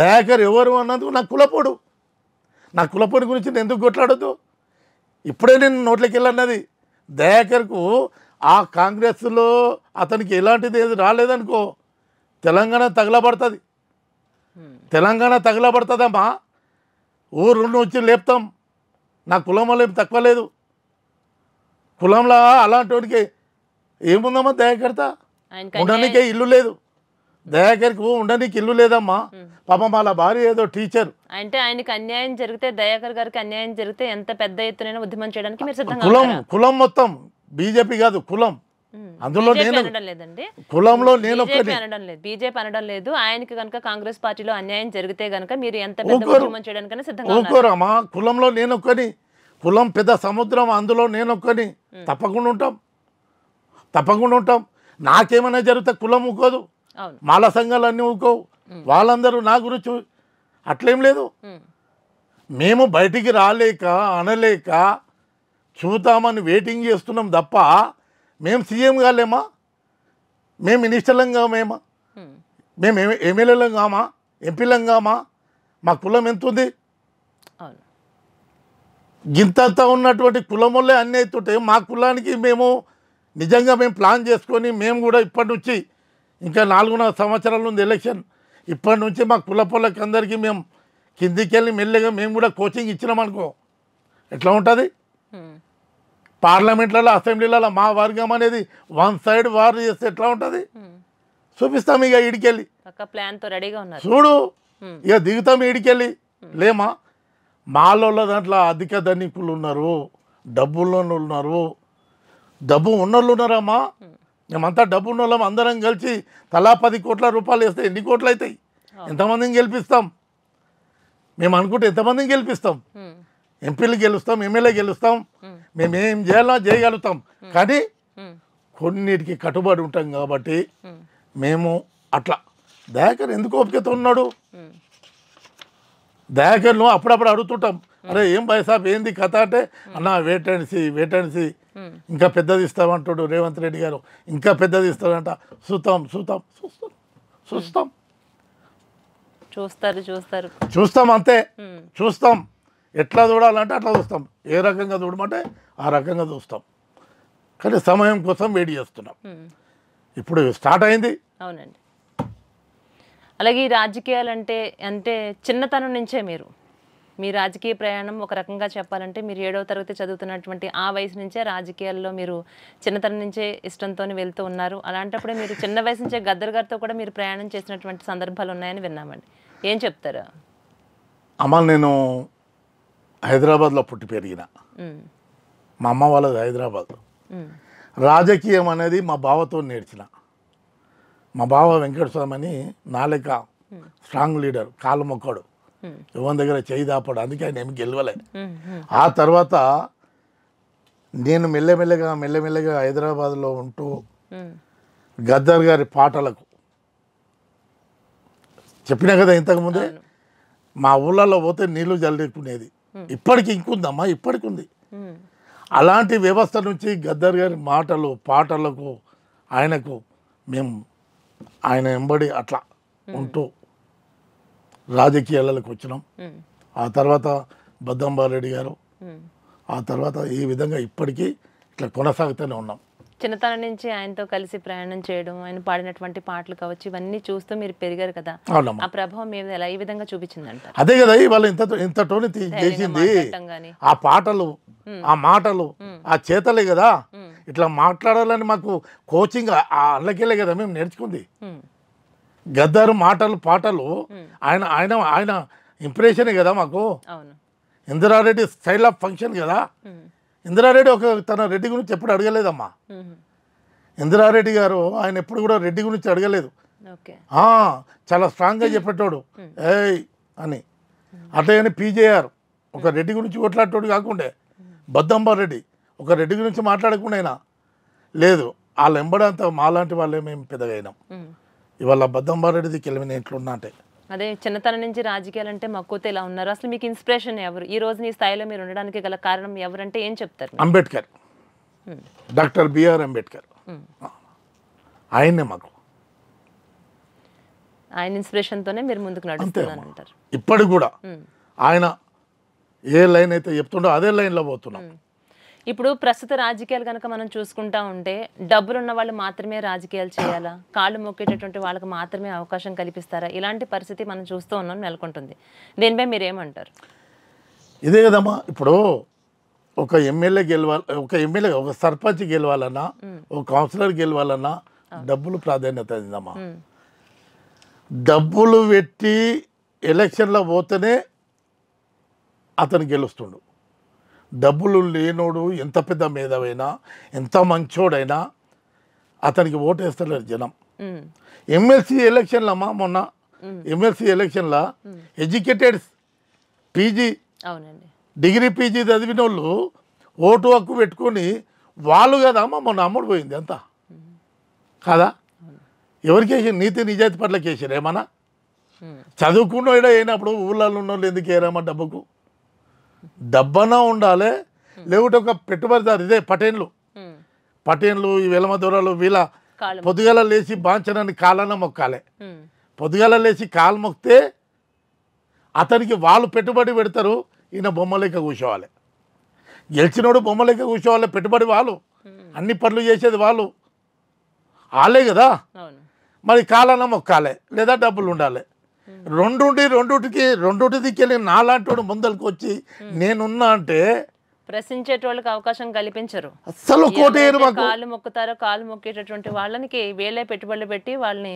దయాకర్ ఎవరు అన్నందుకు నా కులపోడు నా కులపోడి గురించి నేను ఎందుకు కొట్లాడద్దు ఇప్పుడే నేను నోట్లోకి వెళ్ళన్నది దయాకర్కు ఆ కాంగ్రెస్లో అతనికి ఎలాంటిది ఏది రాలేదనుకో తెలంగాణ తగలబడుతుంది తెలంగాణ తగలబడుతుందమ్మా ఊరు నుంచి లేపుతాం నాకు కులంలో ఏం తక్కువ లేదు కులంలో అలాంటి వాడికి ఏముందమ్మా దయాకర్త ఉండడానికే ఇల్లు లేదు దయాకరికి ఉండడానికి ఇల్లు లేదమ్మా పాపం వాళ్ళ భార్య ఏదో టీచర్ అంటే ఆయనకి అన్యాయం జరిగితే దయాకర్ గారికి అన్యాయం జరిగితే ఎంత పెద్ద ఎత్తున ఉద్యమం చేయడానికి కులం కులం మొత్తం బీజేపీ కాదు కులం Hmm. అందులో నేను కులంలో నేను లేదు బీజేపీ అనడం లేదు ఆయనకి కనుక కాంగ్రెస్ పార్టీలో అన్యాయం జరిగితే కనుక మీరు ఎంత చేయడానికైనా సిద్ధంగా కులంలో నేను ఒక్కని కులం పెద్ద సముద్రం అందులో నేను ఒక్కని hmm. తప్పకుండా ఉంటాం తప్పకుండా ఉంటాం నాకేమైనా జరిగితే కులం ఊకోదు మాల సంఘాలు అన్నీ ఊకోవు hmm. వాళ్ళందరూ నా గురించి అట్లేం లేదు మేము బయటికి రాలేక అనలేక చూద్దామని వెయిటింగ్ చేస్తున్నాం తప్ప మేము సీఎం కాలేమా మేము మినిస్టర్లం కామేమా మేము ఎమ్మెల్యేలం కామా ఎంపీలం కామా మా కులం ఎంత ఉంది గింతంతా ఉన్నటువంటి కులం వల్లే అన్నీ అవుతుంటాయి మా కులానికి మేము నిజంగా మేము ప్లాన్ చేసుకొని మేము కూడా ఇప్పటి నుంచి ఇంకా నాలుగున్నర సంవత్సరాల ఉంది ఎలక్షన్ ఇప్పటి నుంచి మా కుల పొలకి అందరికీ మేము కిందికి వెళ్ళి మెల్లగా మేము కూడా కోచింగ్ ఇచ్చినాం అనుకో ఎట్లా ఉంటుంది పార్లమెంట్లలో అసెంబ్లీలలో మా వర్గం అనేది వన్ సైడ్ వార్ చేస్తే ఎట్లా ఉంటుంది చూపిస్తాం ఇక ఇడికెళ్ళి చూడు ఇక దిగుతాం ఇడికెళ్ళి లేమా మాలో దాంట్లో అధిక ధనికులు ఉన్నారు డబ్బుల్లో ఉన్నారు డబ్బు ఉన్నోళ్ళు ఉన్నారమ్మా మేమంతా డబ్బు ఉన్న అందరం కలిసి తలా పది కోట్ల రూపాయలు వేస్తే ఎన్ని కోట్లు అవుతాయి ఎంతమందిని గెలిపిస్తాం మేము అనుకుంటే ఎంతమందిని గెలిపిస్తాం ఎంపీలు గెలుస్తాం ఎమ్మెల్యే గెలుస్తాం మేమేం చేయాలో చేయగలుగుతాం కానీ కొన్నిటికి కట్టుబడి ఉంటాం కాబట్టి మేము అట్లా దయాకర్ ఎందుకు ఓపికతో ఉన్నాడు దయాకర్ను అప్పుడప్పుడు అడుగుతుంటాం అరే ఏం బైసాబ్ ఏంది కథ అంటే అన్న వేటెన్సీ వేటెన్సీ ఇంకా పెద్దది ఇస్తామంటాడు రేవంత్ రెడ్డి గారు ఇంకా పెద్దది ఇస్తాడంట చూస్తాం చూస్తాం చూస్తాం చూస్తాం చూస్తారు చూస్తారు చూస్తాం అంతే చూస్తాం ఎట్లా చూడాలంటే అట్లా చూస్తాం ఏ రకంగా చూడమంటే ఆ రకంగా చూస్తాం కానీ సమయం కోసం వెయిట్ చేస్తున్నాం ఇప్పుడు స్టార్ట్ అయింది అవునండి అలాగే ఈ రాజకీయాలు అంటే అంటే చిన్నతనం నుంచే మీరు మీ రాజకీయ ప్రయాణం ఒక రకంగా చెప్పాలంటే మీరు ఏడవ తరగతి చదువుతున్నటువంటి ఆ వయసు నుంచే రాజకీయాల్లో మీరు చిన్నతనం నుంచే ఇష్టంతో వెళ్తూ ఉన్నారు అలాంటప్పుడే మీరు చిన్న వయసు నుంచే గద్దర్ గారితో కూడా మీరు ప్రయాణం చేసినటువంటి సందర్భాలు ఉన్నాయని విన్నామండి ఏం చెప్తారు అమ్మ నేను హైదరాబాద్లో పుట్టి పెరిగిన మా అమ్మ వాళ్ళది హైదరాబాద్లో రాజకీయం అనేది మా బావతో నేర్చిన మా బావ వెంకటస్వామి అని నాలిక స్ట్రాంగ్ లీడర్ కాలు మొక్కడు యువన్ దగ్గర చేయి దాపడు అందుకే ఆయన ఏమి గెలవలే ఆ తర్వాత నేను మెల్లమెల్లగా మెల్లమెల్లగా హైదరాబాద్లో ఉంటూ గద్దర్ గారి పాటలకు చెప్పినా కదా ఇంతకుముందే మా ఊళ్ళల్లో పోతే నీళ్లు జల్లేకునేది Hmm. ఇప్పటికి ఇంకుందమ్మా ఇప్పటికి ఉంది hmm. అలాంటి వ్యవస్థ నుంచి గద్దర్ గారి మాటలు పాటలకు ఆయనకు మేము ఆయన ఎంబడి అట్లా hmm. ఉంటూ రాజకీయాలకు వచ్చినాం ఆ తర్వాత బద్దంబారెడ్డి గారు ఆ తర్వాత ఈ విధంగా ఇప్పటికీ ఇట్లా కొనసాగుతూనే ఉన్నాం చిన్నతనం నుంచి ఆయనతో కలిసి ప్రయాణం చేయడం ఆయన పాడినటువంటి పాటలు కావచ్చు ఇవన్నీ చూస్తూ మీరు పెరిగారు కదా ఆ ప్రభావం మీద ఎలా ఈ విధంగా చూపించిందంట అదే కదా ఇవాళ ఇంత ఇంత చేసింది ఆ పాటలు ఆ మాటలు ఆ చేతలే కదా ఇట్లా మాట్లాడాలని మాకు కోచింగ్ అల్లకెళ్ళే కదా మేము నేర్చుకుంది గద్దారు మాటలు పాటలు ఆయన ఆయన ఆయన ఇంప్రెషన్ కదా మాకు ఇందిరారెడ్డి స్టైల్ ఆఫ్ ఫంక్షన్ కదా ఇందిరారెడ్డి ఒక తన రెడ్డి గురించి ఎప్పుడు అడగలేదమ్మా ఇందిరారెడ్డి గారు ఆయన ఎప్పుడు కూడా రెడ్డి గురించి అడగలేదు చాలా స్ట్రాంగ్గా చెప్పేటోడు ఏయ్ అని అట్లే పీజేఆర్ ఒక రెడ్డి గురించి కొట్లాడేటోడు కాకుండా బద్దంబా రెడ్డి ఒక రెడ్డి గురించి మాట్లాడకుండా అయినా లేదు వాళ్ళు ఎంబడంత మాలాంటి వాళ్ళే మేము పెద్దగా అయినాం ఇవాళ బద్దంబారెడ్డికి రెడ్డిది ఇంట్లో ఉన్నా అంటే అదే చిన్నతనం నుంచి రాజకీయాలు అంటే మక్కువతో ఇలా ఉన్నారు అసలు మీకు ఇన్స్పిరేషన్ ఎవరు ఈ రోజు నీ స్థాయిలో మీరు ఉండడానికి గల కారణం ఎవరంటే ఏం చెప్తారు అంబేద్కర్ డాక్టర్ బిఆర్ అంబేద్కర్ ఆయనే మాకు ఆయన ఇన్స్పిరేషన్తోనే మీరు ముందుకు నడుస్తున్నానంటారు ఇప్పటికి కూడా ఆయన ఏ లైన్ అయితే చెప్తుండో అదే లైన్లో పోతున్నాం ఇప్పుడు ప్రస్తుత రాజకీయాలు కనుక మనం చూసుకుంటా ఉంటే డబ్బులు ఉన్న వాళ్ళు మాత్రమే రాజకీయాలు చేయాలా కాళ్ళు మొక్కేటటువంటి వాళ్ళకి మాత్రమే అవకాశం కల్పిస్తారా ఇలాంటి పరిస్థితి మనం చూస్తూ ఉన్నాం నెలకొంటుంది దీనిపై మీరేమంటారు ఇదే కదమ్మా ఇప్పుడు ఒక ఎమ్మెల్యే గెలవాలి ఒక ఎమ్మెల్యే ఒక సర్పంచ్ గెలవాలన్నా ఒక కౌన్సిలర్ గెలవాలన్నా డబ్బులు ప్రాధాన్యత అయిందమ్మా డబ్బులు పెట్టి ఎలక్షన్లో పోతేనే అతను గెలుస్తుండు డబ్బులు లేనోడు ఎంత పెద్ద మేధవైనా ఎంత మంచోడైనా అతనికి ఓటేస్తలేరు జనం ఎమ్మెల్సీ అమ్మా మొన్న ఎమ్మెల్సీ ఎలక్షన్లో ఎడ్యుకేటెడ్స్ పీజీ డిగ్రీ పీజీ చదివిన వాళ్ళు ఓటు హక్కు పెట్టుకొని వాళ్ళు అమ్మ మొన్న అమ్ముడు పోయింది అంత కాదా ఎవరికి వేసిన నీతి నిజాయితీ పట్ల కేసారు ఏమన్నా చదువుకున్న అయినప్పుడు ఊళ్ళలో ఉన్న వాళ్ళు ఎందుకు ఏరమ్మా డబ్బుకు దబ్బన ఉండాలి లేకుంటే ఒక పెట్టుబడిదారు ఇదే పటేన్లు పటేన్లు ఈ వెలమ దొరలు వీళ్ళ పొద్దుగల లేచి బాంచనని కాలన మొక్కాలి పొద్దుగల లేచి కాలు మొక్కితే అతనికి వాళ్ళు పెట్టుబడి పెడతారు ఈయన బొమ్మలేక కూర్చోవాలి గెలిచినోడు బొమ్మలేక కూర్చోవాలి పెట్టుబడి వాళ్ళు అన్ని పనులు చేసేది వాళ్ళు వాళ్ళే కదా మరి కాలన మొక్కాలి లేదా డబ్బులు ఉండాలి రెండు రెండుటికి రెండుటికి వెళ్ళి నాలాంటి ముందరికి వచ్చి నేనున్నా అంటే ప్రశ్నించేటోళ్ళకి అవకాశం కల్పించరు అసలు కాళ్ళు మొక్కుతారో కాలు మొక్కేటటువంటి వాళ్ళనికి వేలే పెట్టుబడులు పెట్టి వాళ్ళని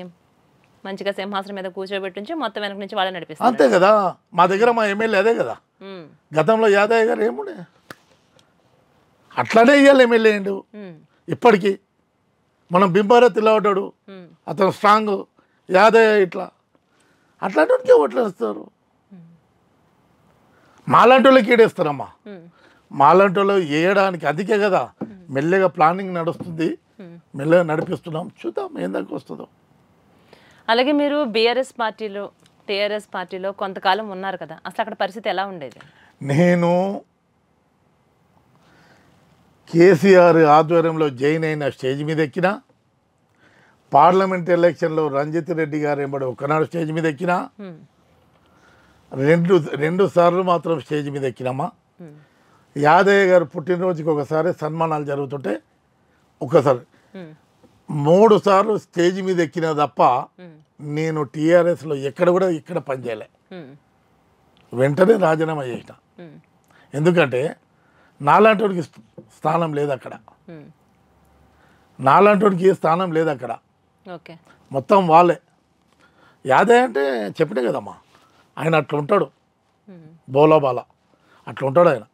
మంచిగా సింహాసనం మీద కూర్చోబెట్టించి మొత్తం వెనక నుంచి వాళ్ళని నడిపిస్తారు అంతే కదా మా దగ్గర మా ఎమ్మెల్యే అదే కదా గతంలో యాదయ్య గారు ఏముండే అట్లానే ఇవ్వాలి ఎమ్మెల్యే అండు ఇప్పటికీ మనం బింబారా తిలవటాడు అతను స్ట్రాంగ్ యాదయ్య ఇట్లా అట్లాంటి వాడికి ఓట్లేస్తారు మాలాంటి వాళ్ళకి ఏడేస్తారమ్మా మాలాంటి వాళ్ళు వేయడానికి అదికే కదా మెల్లగా ప్లానింగ్ నడుస్తుంది మెల్లగా నడిపిస్తున్నాం చూద్దాం ఏం దానికి వస్తుందో అలాగే మీరు బీఆర్ఎస్ పార్టీలో టీఆర్ఎస్ పార్టీలో కొంతకాలం ఉన్నారు కదా అసలు అక్కడ పరిస్థితి ఎలా ఉండేది నేను కేసీఆర్ ఆధ్వర్యంలో జాయిన్ అయిన స్టేజ్ మీద ఎక్కినా పార్లమెంట్ ఎలక్షన్లో రంజిత్ రెడ్డి గారు ఏమడు ఒకనాడు స్టేజ్ మీద ఎక్కినా రెండు రెండు సార్లు మాత్రం స్టేజ్ మీద ఎక్కినామా యాదయ్య గారు పుట్టినరోజుకి ఒకసారి సన్మానాలు జరుగుతుంటే ఒకసారి మూడు సార్లు స్టేజ్ మీద ఎక్కిన తప్ప నేను టీఆర్ఎస్లో ఎక్కడ కూడా ఇక్కడ పనిచేయలే వెంటనే రాజీనామా చేసిన ఎందుకంటే నాలాంటి స్థానం లేదు అక్కడ నాలాంటి స్థానం లేదు అక్కడ మొత్తం వాళ్ళే యాదే అంటే చెప్పినే కదమ్మా ఆయన అట్లా ఉంటాడు బోలో బాల అట్లా ఉంటాడు ఆయన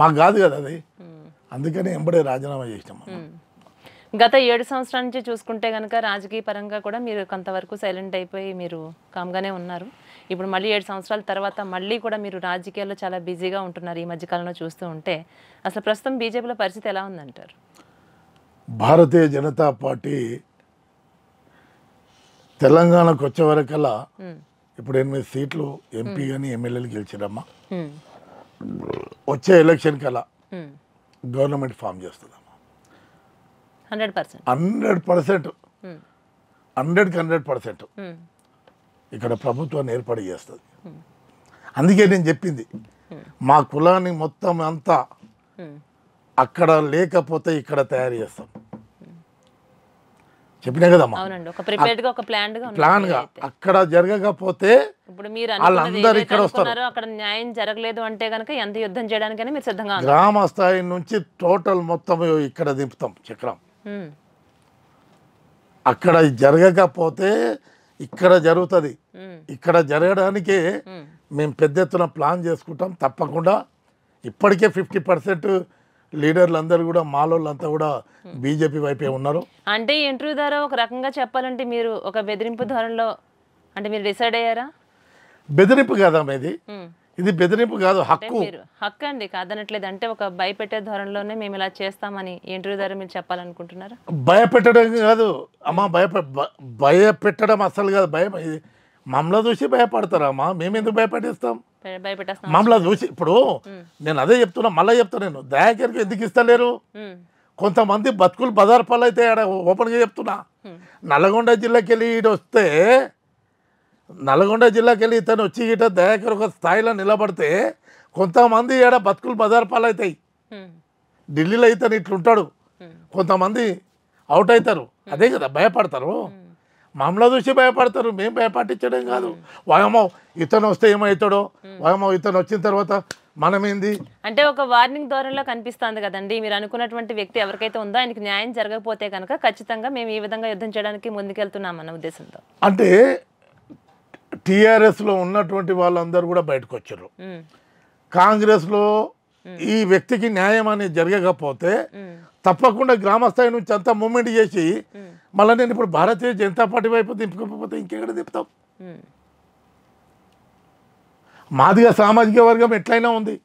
మాకు కాదు కదా అది అందుకని ఎంబడే రాజీనామా చేసినాం గత ఏడు సంవత్సరాల నుంచి చూసుకుంటే కనుక రాజకీయ పరంగా కూడా మీరు కొంతవరకు సైలెంట్ అయిపోయి మీరు కామ్గానే ఉన్నారు ఇప్పుడు మళ్ళీ ఏడు సంవత్సరాల తర్వాత మళ్ళీ కూడా మీరు రాజకీయాల్లో చాలా బిజీగా ఉంటున్నారు ఈ మధ్యకాలంలో చూస్తూ ఉంటే అసలు ప్రస్తుతం బీజేపీలో పరిస్థితి ఎలా ఉందంటారు భారతీయ జనతా పార్టీ తెలంగాణకు వచ్చే వరకల్లా ఇప్పుడు ఎనిమిది సీట్లు ఎంపీ కానీ hmm. ఎమ్మెల్యేలు గెలిచారమ్మా hmm. వచ్చే ఎలక్షన్ కల్లా hmm. గవర్నమెంట్ ఫామ్ చేస్తుందమ్మా హండ్రెడ్ పర్సెంట్ హండ్రెడ్కి హండ్రెడ్ పర్సెంట్ ఇక్కడ ప్రభుత్వాన్ని ఏర్పాటు చేస్తుంది అందుకే నేను చెప్పింది మా కులాన్ని మొత్తం అంతా అక్కడ లేకపోతే ఇక్కడ తయారు చేస్తాం చెప్పినా కదమ్మా ప్లాన్ గా అక్కడ జరగకపోతే వాళ్ళందరూ ఇక్కడ వస్తారు అక్కడ న్యాయం జరగలేదు అంటే కనుక ఎంత యుద్ధం చేయడానికైనా మీరు సిద్ధంగా గ్రామ స్థాయి నుంచి టోటల్ మొత్తం ఇక్కడ దింపుతాం చక్రం అక్కడ జరగకపోతే ఇక్కడ జరుగుతుంది ఇక్కడ జరగడానికి మేము పెద్ద ఎత్తున ప్లాన్ చేసుకుంటాం తప్పకుండా ఇప్పటికే ఫిఫ్టీ పర్సెంట్ లీడర్లు అందరు కూడా మాలోళ్ళంతా కూడా బీజేపీ వైపే ఉన్నారు అంటే ఇంటర్వ్యూ ద్వారా ఒక రకంగా చెప్పాలంటే మీరు ఒక బెదిరింపు ధోరణిలో అంటే మీరు డిసైడ్ అయ్యారా బెదిరింపు కదా ఇది ఇది బెదిరింపు కాదు హక్కు హక్కు అండి కాదనట్లేదు అంటే ఒక భయపెట్టే ధోరణిలోనే మేము ఇలా చేస్తామని ఇంటర్వ్యూ ద్వారా మీరు చెప్పాలనుకుంటున్నారా భయపెట్టడం కాదు అమ్మ భయ భయపెట్టడం అసలు కాదు భయం మమ్మల్ని చూసి భయపడతారమ్మా మేము ఎందుకు భయపెట్టేస్తాం మమ్మల్ని చూసి ఇప్పుడు నేను అదే చెప్తున్నా మళ్ళీ చెప్తా నేను దయాకర్కి ఎందుకు ఇస్తలేరు కొంతమంది బతుకులు బదార్పాలు పనులు అయితే ఓపెన్గా చెప్తున్నా నల్గొండ జిల్లాకి వెళ్ళి వస్తే నల్గొండ జిల్లాకి వెళ్ళి ఇతను వచ్చి ఇట దయాకర్ ఒక స్థాయిలో నిలబడితే కొంతమంది ఆడ బతుకులు బదార్పాలు అవుతాయి ఢిల్లీలో ఇతను ఇట్లుంటాడు కొంతమంది అవుట్ అవుతారు అదే కదా భయపడతారు మమ్మల్ని చూసి భయపడతారు మేము భయపడించడం కాదు వాయమో ఇతను వస్తే ఏమవుతాడో వాయమో ఇతను వచ్చిన తర్వాత మనమేంది అంటే ఒక వార్నింగ్ ధోరణిలో కనిపిస్తుంది కదండి మీరు అనుకున్నటువంటి వ్యక్తి ఎవరికైతే ఉందో ఆయనకి న్యాయం జరగకపోతే కనుక ఖచ్చితంగా మేము ఈ విధంగా యుద్ధం చేయడానికి ముందుకెళ్తున్నాం అన్న ఉద్దేశంతో అంటే టీఆర్ఎస్లో ఉన్నటువంటి వాళ్ళందరూ కూడా బయటకు వచ్చారు కాంగ్రెస్లో ఈ వ్యక్తికి న్యాయం అనేది జరగకపోతే తప్పకుండా గ్రామస్థాయి నుంచి అంతా మూమెంట్ చేసి మళ్ళీ నేను ఇప్పుడు భారతీయ జనతా పార్టీ వైపు దింపకపోతే ఇంకెక్కడ దింపుతాం మాదిగా సామాజిక వర్గం ఎట్లయినా ఉంది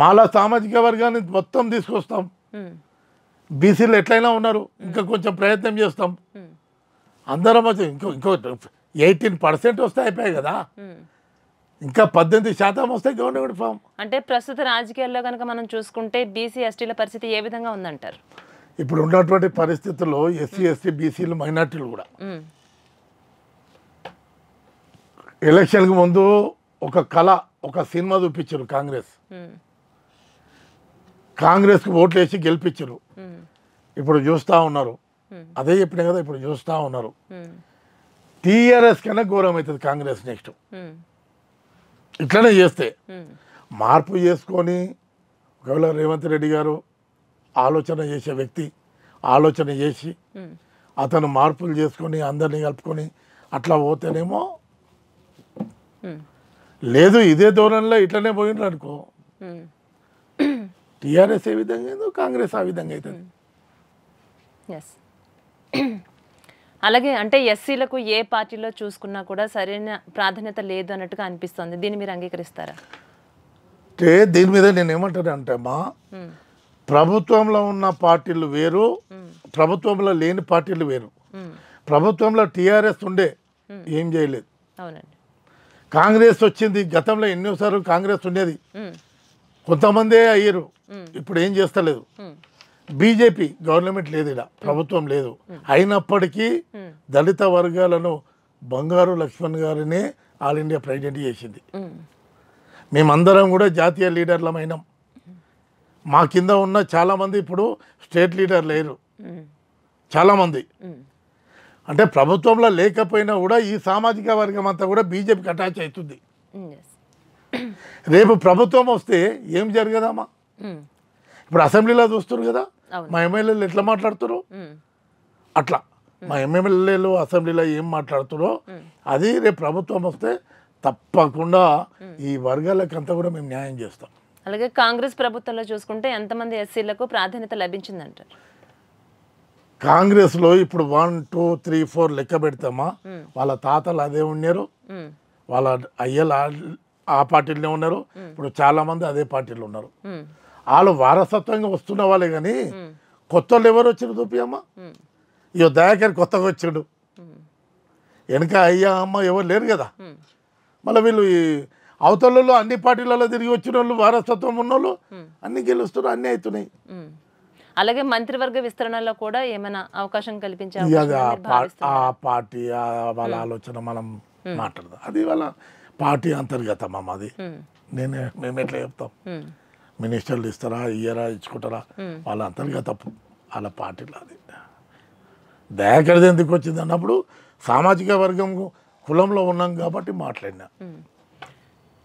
మాలా సామాజిక వర్గాన్ని మొత్తం తీసుకొస్తాం బీసీలు ఎట్లయినా ఉన్నారు ఇంకా కొంచెం ప్రయత్నం చేస్తాం అందరం వచ్చి ఇంకో ఇంకో ఎయిటీన్ పర్సెంట్ వస్తే అయిపోయాయి కదా ఇంకా పద్దెనిమిది శాతం వస్తే గవర్నమెంట్ ఫామ్ అంటే ప్రస్తుత రాజకీయాల్లో కనుక మనం చూసుకుంటే బీసీ ఎస్టీల పరిస్థితి ఏ విధంగా ఉందంటారు ఇప్పుడు ఉన్నటువంటి పరిస్థితుల్లో ఎస్సీ ఎస్టీ బీసీలు మైనార్టీలు కూడా ఎలక్షన్కి ముందు ఒక కళ ఒక సినిమా చూపించారు కాంగ్రెస్ కాంగ్రెస్కి ఓట్లు వేసి గెలిపించారు ఇప్పుడు చూస్తూ ఉన్నారు అదే చెప్పినా కదా ఇప్పుడు చూస్తూ ఉన్నారు టీఆర్ఎస్ కన్నా ఘోరం అవుతుంది కాంగ్రెస్ నెక్స్ట్ ఇట్లనే చేస్తే మార్పు చేసుకొని ఒకవేళ రేవంత్ రెడ్డి గారు ఆలోచన చేసే వ్యక్తి ఆలోచన చేసి అతను మార్పులు చేసుకొని అందరినీ కలుపుకొని అట్లా పోతేనేమో లేదు ఇదే ధోరణిలో ఇట్లనే పోయినారు అనుకో టీఆర్ఎస్ ఏ విధంగా కాంగ్రెస్ ఆ విధంగా అవుతుంది అలాగే అంటే ఎస్సీలకు ఏ పార్టీలో చూసుకున్నా కూడా సరైన ప్రాధాన్యత లేదు అన్నట్టుగా అనిపిస్తుంది దీన్ని మీరు అంగీకరిస్తారా అంటే దీని మీద నేను ఏమంటాను అంటే మా ప్రభుత్వంలో ఉన్న పార్టీలు వేరు ప్రభుత్వంలో లేని పార్టీలు వేరు ప్రభుత్వంలో టీఆర్ఎస్ ఉండే ఏం చేయలేదు కాంగ్రెస్ వచ్చింది గతంలో ఎన్నోసార్లు కాంగ్రెస్ ఉండేది కొంతమందే అయ్యారు ఇప్పుడు ఏం చేస్తలేదు బీజేపీ గవర్నమెంట్ లేదు ఇలా ప్రభుత్వం లేదు అయినప్పటికీ దళిత వర్గాలను బంగారు లక్ష్మణ్ గారిని ఆల్ ఇండియా ప్రెసిడెంట్ చేసింది మేమందరం కూడా జాతీయ లీడర్లమైనాం మా కింద ఉన్న చాలామంది ఇప్పుడు స్టేట్ లీడర్ లేరు చాలామంది అంటే ప్రభుత్వంలో లేకపోయినా కూడా ఈ సామాజిక వర్గం అంతా కూడా బీజేపీకి అటాచ్ అవుతుంది రేపు ప్రభుత్వం వస్తే ఏం జరగదమ్మా hmm. ఇప్పుడు అసెంబ్లీలో చూస్తున్నారు కదా మా ఎమ్మెల్యేలు ఎట్లా మాట్లాడుతారు అట్లా మా ఎమ్మెల్యేలు అసెంబ్లీలో ఏం మాట్లాడుతారో అది రేపు ప్రభుత్వం వస్తే తప్పకుండా ఈ అంతా కూడా మేము న్యాయం చేస్తాం అలాగే కాంగ్రెస్ ప్రభుత్వంలో చూసుకుంటే ఎంతమంది ఎస్సీలకు ప్రాధాన్యత లభించిందంటారు కాంగ్రెస్లో ఇప్పుడు వన్ టూ త్రీ ఫోర్ లెక్క పెడతామా వాళ్ళ తాతలు అదే ఉన్నారు వాళ్ళ అయ్యలు ఆ పార్టీలోనే ఉన్నారు ఇప్పుడు చాలామంది అదే పార్టీలో ఉన్నారు వాళ్ళు వారసత్వంగా వస్తున్న వాళ్ళే కానీ కొత్త వాళ్ళు ఎవరు వచ్చారు అమ్మ ఇయో దయాకర్ కొత్తగా వచ్చాడు వెనక అయ్యా అమ్మ ఎవరు లేరు కదా మళ్ళీ వీళ్ళు అవతలలో అన్ని పార్టీలలో తిరిగి వచ్చిన వాళ్ళు వారసత్వం ఉన్నోళ్ళు అన్ని గెలుస్తున్నారు అన్ని అవుతున్నాయి అలాగే మంత్రివర్గ విస్తరణలో కూడా ఏమైనా అవకాశం కల్పించే ఆ పార్టీ వాళ్ళ ఆలోచన మనం మాట్లాడదాం అది వాళ్ళ పార్టీ అంతర్గతం అది నేనే మేము ఎట్లా చెప్తాం మినిస్టర్లు ఇస్తారా ఇయ్యరా ఇచ్చుకుంటారా వాళ్ళ అంతలుగా తప్పు వాళ్ళ పార్టీలు అది దయాకరిది ఎందుకు వచ్చింది అన్నప్పుడు సామాజిక వర్గం కులంలో ఉన్నాం కాబట్టి మాట్లాడినా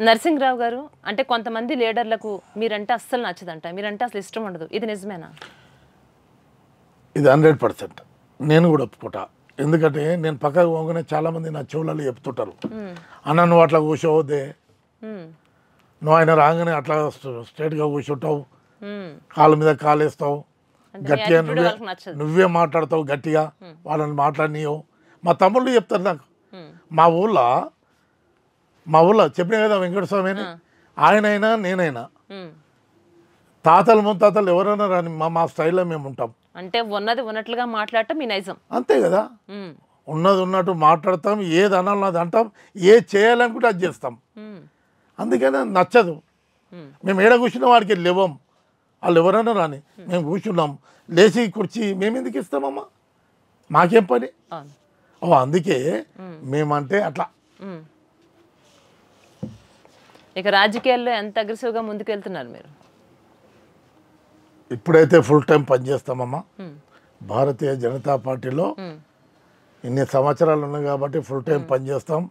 నరసింహరావు గారు అంటే కొంతమంది లీడర్లకు మీరంటే అస్సలు నచ్చదంట మీరంటే అసలు ఇష్టం ఉండదు ఇది నిజమేనా ఇది హండ్రెడ్ పర్సెంట్ నేను కూడా ఒప్పుకుంటా ఎందుకంటే నేను పక్కకు పోగానే చాలామంది నా చెవులలో చెప్తుంటారు అన్న నువ్వు అట్లా కూర్చోవద్దే నువ్వు ఆయన రాగానే అట్లా స్ట్రేట్గా కూర్చుంటావు కాళ్ళ మీద కాలేస్తావు గట్టిగా నువ్వే నువ్వే మాట్లాడతావు గట్టిగా వాళ్ళని మాట్లాడినవు మా తమ్ముళ్ళు చెప్తారు నాకు మా ఊళ్ళో మా ఊళ్ళో చెప్పిన కదా వెంకటస్వామి అని ఆయనైనా నేనైనా తాతలు ముత్తాతలు ఎవరైనా రాని మా మా స్టైల్లో మేము ఉంటాం అంటే ఉన్నది ఉన్నట్లుగా మాట్లాడటం మీ నైజం అంతే కదా ఉన్నది ఉన్నట్టు మాట్లాడతాం ఏది అనాలన్నది అంటాం ఏ చేయాలనుకుంటే అది చేస్తాం అందుకని నచ్చదు మేము ఏడ కూర్చున్న వాడికి లేవం వాళ్ళు ఎవరన్నా రాని మేము కూర్చున్నాం లేచి కుర్చీ మేము ఎందుకు ఇస్తామమ్మా మాకేం పని ఓ అందుకే మేమంటే అట్లా ఇక రాజకీయాల్లో ఎంత అగ్రెసివ్గా ముందుకు వెళ్తున్నారు మీరు ఇప్పుడైతే ఫుల్ టైం పనిచేస్తామమ్మా భారతీయ జనతా పార్టీలో ఇన్ని సంవత్సరాలు ఉన్నాయి కాబట్టి ఫుల్ టైం పనిచేస్తాం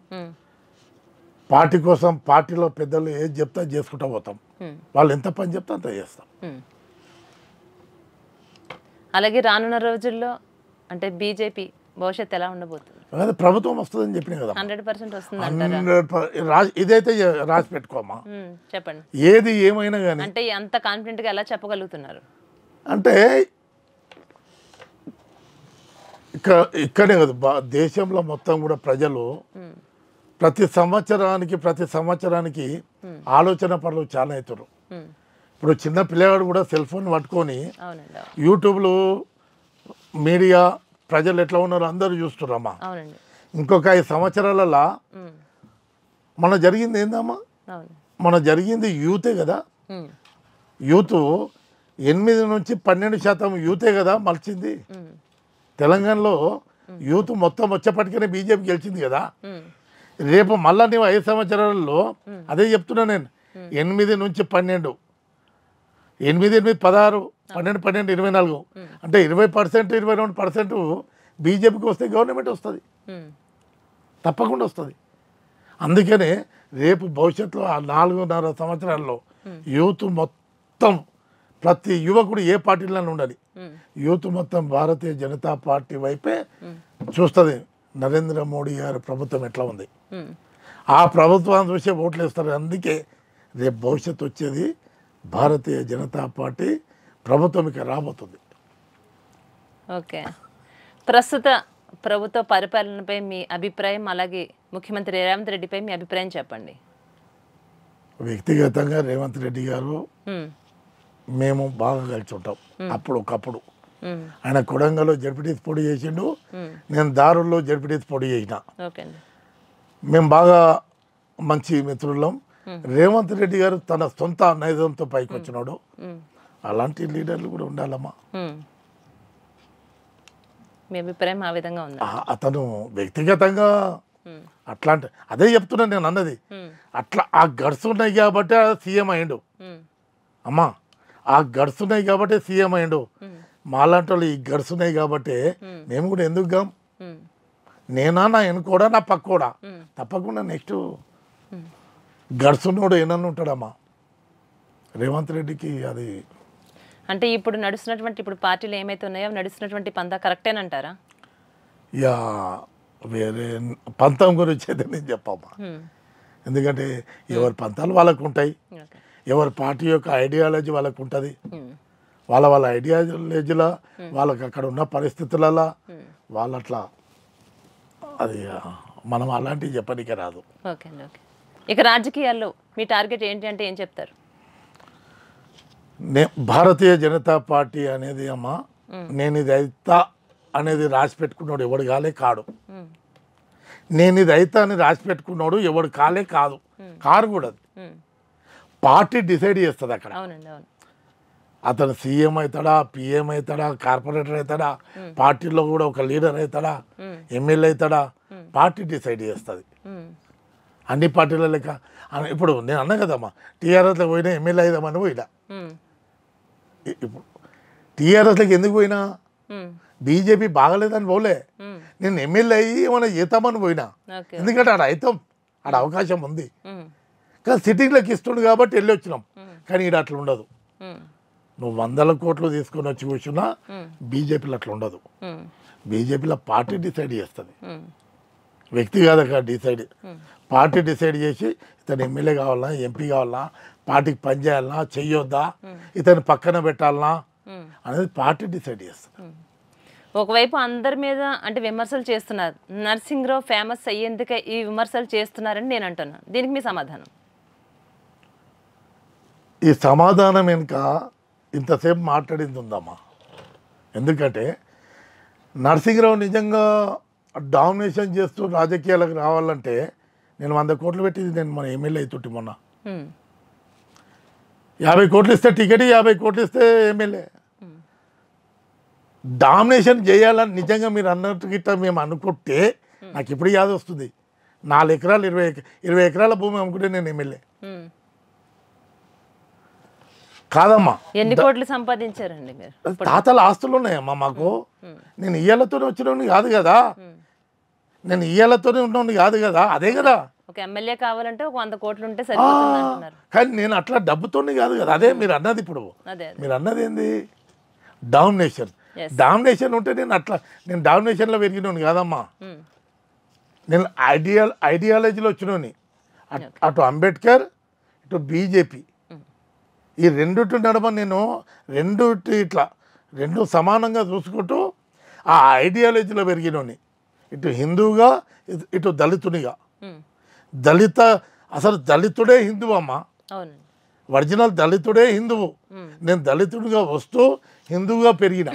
పార్టీ కోసం పార్టీలో పెద్దలు ఏం చెప్తా చేసుకుంటా పోతాం hmm. వాళ్ళు ఎంత పని చెప్తా అంత చేస్తాం hmm. అలాగే రానున్న రోజుల్లో అంటే బీజేపీ భవిష్యత్తు ఎలా ఉండబోతుంది ప్రభుత్వం వస్తుందని చెప్పిన కదా హండ్రెడ్ పర్సెంట్ వస్తుంది ఇదైతే రాసి పెట్టుకోమా hmm, చెప్పండి ఏది ఏమైనా కానీ అంటే అంత కాన్ఫిడెంట్గా ఎలా చెప్పగలుగుతున్నారు అంటే ఇక్కడ ఇక్కడే కదా దేశంలో మొత్తం కూడా ప్రజలు ప్రతి సంవత్సరానికి ప్రతి సంవత్సరానికి ఆలోచన పనులు చాలా అవుతారు ఇప్పుడు చిన్న పిల్లగాడు కూడా సెల్ ఫోన్ పట్టుకొని యూట్యూబ్లో మీడియా ప్రజలు ఎట్లా ఉన్నారో అందరూ చూస్తున్నారమ్మా ఇంకొక ఐదు సంవత్సరాలలో మన జరిగింది ఏందమ్మా మన జరిగింది యూతే కదా యూత్ ఎనిమిది నుంచి పన్నెండు శాతం యూతే కదా మలిచింది తెలంగాణలో యూత్ మొత్తం వచ్చేప్పటికైనా బీజేపీ గెలిచింది కదా రేపు మళ్ళా నువ్వు ఐదు సంవత్సరాలలో అదే చెప్తున్నా నేను ఎనిమిది నుంచి పన్నెండు ఎనిమిది ఎనిమిది పదహారు పన్నెండు పన్నెండు ఇరవై నాలుగు అంటే ఇరవై పర్సెంట్ ఇరవై రెండు పర్సెంట్ బీజేపీకి వస్తే గవర్నమెంట్ వస్తుంది తప్పకుండా వస్తుంది అందుకనే రేపు భవిష్యత్తులో ఆ నాలుగున్నర సంవత్సరాల్లో యూత్ మొత్తం ప్రతి యువకుడు ఏ పార్టీలోనే ఉండాలి యూత్ మొత్తం భారతీయ జనతా పార్టీ వైపే చూస్తుంది నరేంద్ర మోడీ గారి ప్రభుత్వం ఎట్లా ఉంది ఆ ప్రభుత్వాన్ని చూసే ఓట్లు వేస్తారు అందుకే రేపు భవిష్యత్తు వచ్చేది భారతీయ జనతా పార్టీ ప్రభుత్వం ఇక రాబోతుంది ఓకే ప్రస్తుత ప్రభుత్వ పరిపాలనపై మీ అభిప్రాయం అలాగే ముఖ్యమంత్రి రేవంత్ రెడ్డిపై మీ అభిప్రాయం చెప్పండి వ్యక్తిగతంగా రేవంత్ రెడ్డి గారు మేము బాగా కలిసి ఉంటాం అప్పుడు ఒకప్పుడు ఆయన కొడంగలో జడ్పిటీస్ పొడి చేసిండు నేను దారుల్లో జడ్పిటీస్ పొడి చేసిన మేము బాగా మంచి మిత్రులం రేవంత్ రెడ్డి గారు తన సొంత నైజంతో పైకి వచ్చినాడు అలాంటి లీడర్లు కూడా ఉండాలమ్మా అతను వ్యక్తిగతంగా అట్లాంటి అదే చెప్తున్నా నేను అన్నది అట్లా ఆ గడుసు ఉన్నాయి కాబట్టి సీఎం అయ్యిండు అమ్మా ఆ గడుసు ఉన్నాయి కాబట్టి సీఎం అయ్యిండు మాలాంటి ఈ గడుసున్నాయి కాబట్టి మేము కూడా ఎందుకు గాం నేనా నా ఎనుకోడా నా కూడా తప్పకుండా నెక్స్ట్ గడుసున్నోడు ఏనన్నా ఉంటాడమ్మా రేవంత్ రెడ్డికి అది అంటే ఇప్పుడు నడుస్తున్నటువంటి ఇప్పుడు పార్టీలు ఏమైతే ఉన్నాయో నడుస్తున్నటువంటి పంత అంటారా యా వేరే పంతం గురించి అయితే నేను చెప్పమ్మా ఎందుకంటే ఎవరి పంతాలు వాళ్ళకు ఉంటాయి ఎవరి పార్టీ యొక్క ఐడియాలజీ వాళ్ళకు ఉంటుంది వాళ్ళ వాళ్ళ ఐడియాలజీలో hmm. వాళ్ళకి అక్కడ ఉన్న పరిస్థితులలో hmm. వాళ్ళట్లా అది మనం అలాంటివి చెప్పడానికి రాదు ఓకే ఇక రాజకీయాల్లో మీ టార్గెట్ ఏంటి అంటే ఏం చెప్తారు నే భారతీయ జనతా పార్టీ అనేది అమ్మా hmm. నేను ఇది అయితా అనేది రాసి పెట్టుకున్నాడు ఎవడు కాలే కాడు నేను ఇది అయితా అని రాసి పెట్టుకున్నాడు ఎవడు కాలే కాదు కారు కూడా పార్టీ డిసైడ్ చేస్తుంది అక్కడ అతను సీఎం అవుతాడా పిఎం అవుతాడా కార్పొరేటర్ అవుతాడా పార్టీలో కూడా ఒక లీడర్ అవుతాడా ఎమ్మెల్యే అవుతాడా పార్టీ డిసైడ్ చేస్తుంది అన్ని పార్టీల లెక్క ఇప్పుడు నేను అన్నా కదమ్మా టీఆర్ఎస్లో పోయినా ఎమ్మెల్యే అవుదామని పోయినా ఇప్పుడు టీఆర్ఎస్లోకి ఎందుకు పోయినా బీజేపీ బాగలేదని పోలే నేను ఎమ్మెల్యే అయ్యి ఏమైనా చేద్దామని పోయినా ఎందుకంటే ఆడ అవుతాం ఆడ అవకాశం ఉంది కానీ సిట్టింగ్లోకి ఇస్తుండు కాబట్టి వెళ్ళి వచ్చినాం కానీ ఇక్కడ అట్లా ఉండదు నువ్వు వందల కోట్లు తీసుకొని వచ్చి కూర్చున్నా బీజేపీలో అట్లా ఉండదు బీజేపీలో పార్టీ డిసైడ్ చేస్తుంది వ్యక్తి కాదు డిసైడ్ పార్టీ డిసైడ్ చేసి ఇతను ఎమ్మెల్యే కావాలా ఎంపీ కావాలా పార్టీకి పనిచేయాలనా చెయ్యొద్దా ఇతను పక్కన పెట్టాలనా అనేది పార్టీ డిసైడ్ చేస్తుంది ఒకవైపు అందరి మీద అంటే విమర్శలు చేస్తున్నారు నర్సింగ్రావు ఫేమస్ అయ్యేందుకే ఈ విమర్శలు చేస్తున్నారని నేను అంటున్నాను దీనికి మీ సమాధానం ఈ సమాధానం వెనుక ఇంతసేపు మాట్లాడింది ఉందమ్మా ఎందుకంటే నరసింహరావు నిజంగా డామినేషన్ చేస్తూ రాజకీయాలకు రావాలంటే నేను వంద కోట్లు పెట్టింది నేను మన ఎమ్మెల్యే అవుతుంటి మొన్న యాభై కోట్లు ఇస్తే టికెట్ యాభై కోట్లు ఇస్తే ఎమ్మెల్యే డామినేషన్ చేయాలని నిజంగా మీరు అన్నట్టు గిట్ట మేము అనుకుంటే నాకు ఇప్పుడు యాదొస్తుంది నాలుగు ఎకరాలు ఇరవై ఇరవై ఎకరాల భూమి అమ్ముకుంటే నేను ఎమ్మెల్యే కాదమ్మా ఎన్ని కోట్లు సంపాదించారండి తాతల ఆస్తులు ఉన్నాయమ్మా మాకు నేను ఇయ్యాలతోనే వచ్చినోని కాదు కదా నేను ఇయ్యాలతోనే ఉన్నోని కాదు కదా అదే కదా ఒక ఎమ్మెల్యే కావాలంటే ఒక వంద కోట్లు ఉంటే కానీ నేను అట్లా డబ్బుతోనే కాదు కదా అదే మీరు అన్నది ఇప్పుడు మీరు అన్నది ఏంది డామినేషన్ డామినేషన్ ఉంటే నేను అట్లా నేను డామినేషన్లో పెరిగినోని కాదమ్మా నేను ఐడియా ఐడియాలజీలో వచ్చినోని అటు అంబేద్కర్ ఇటు బీజేపీ ఈ రెండుటి నడమ నేను రెండుటి ఇట్లా రెండు సమానంగా చూసుకుంటూ ఆ ఐడియాలజీలో పెరిగినోని ఇటు హిందువుగా ఇటు దళితునిగా దళిత అసలు దళితుడే హిందువు అమ్మ ఒరిజినల్ దళితుడే హిందువు నేను దళితుడిగా వస్తూ హిందువుగా పెరిగిన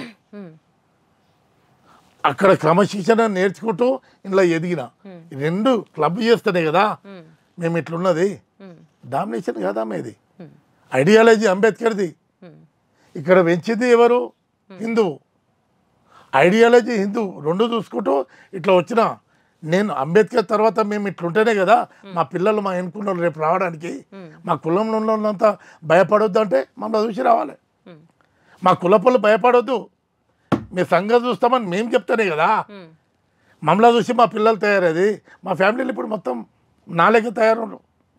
అక్కడ క్రమశిక్షణ నేర్చుకుంటూ ఇలా ఎదిగిన రెండు క్లబ్ చేస్తేనే కదా మేము ఇట్లున్నది డామినేషన్ కదా మేది ఐడియాలజీ అంబేద్కర్ది ఇక్కడ పెంచింది ఎవరు హిందువు ఐడియాలజీ హిందూ రెండు చూసుకుంటూ ఇట్లా వచ్చిన నేను అంబేద్కర్ తర్వాత మేము ఇట్లుంటేనే కదా మా పిల్లలు మా ఎన్నుకున్న రేపు రావడానికి మా కులంలో ఉన్నంత భయపడొద్దు అంటే మమ్మల్ని చూసి రావాలి మా కులపళ్ళు భయపడొద్దు మీ సంఘం చూస్తామని మేము చెప్తానే కదా మమ్మల్ని చూసి మా పిల్లలు తయారయ్యేది మా ఫ్యామిలీలు ఇప్పుడు మొత్తం నాలుగే తయారు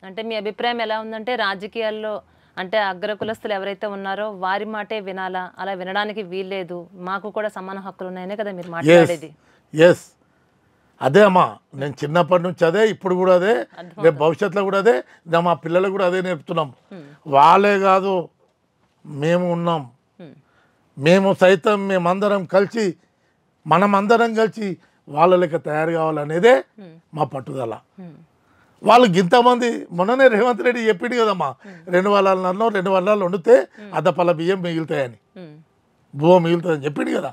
అంటే మీ అభిప్రాయం ఎలా ఉందంటే రాజకీయాల్లో అంటే అగ్ర కులస్తులు ఎవరైతే ఉన్నారో వారి మాటే వినాలా అలా వినడానికి వీల్లేదు మాకు కూడా సమాన హక్కులు ఉన్నాయనే కదా మీరు మాట్లాడేది ఎస్ అదే అమ్మా నేను చిన్నప్పటి నుంచి అదే ఇప్పుడు కూడా అదే రేపు భవిష్యత్తులో కూడా అదే మా పిల్లలకు కూడా అదే నేర్పుతున్నాం hmm. వాళ్ళే కాదు మేము ఉన్నాం hmm. మేము సైతం మేమందరం కలిసి మనమందరం కలిసి వాళ్ళ లెక్క తయారు కావాలనేదే hmm. మా పట్టుదల వాళ్ళకి ఇంతమంది మొన్ననే రేవంత్ రెడ్డి చెప్పిండు కదమ్మా రెండు వాళ్ళ నన్ను రెండు వాళ్ళ వండితే అద్దపల్ల బియ్యం మిగులుతాయని భూమి మిగులుతుందని చెప్పిండు కదా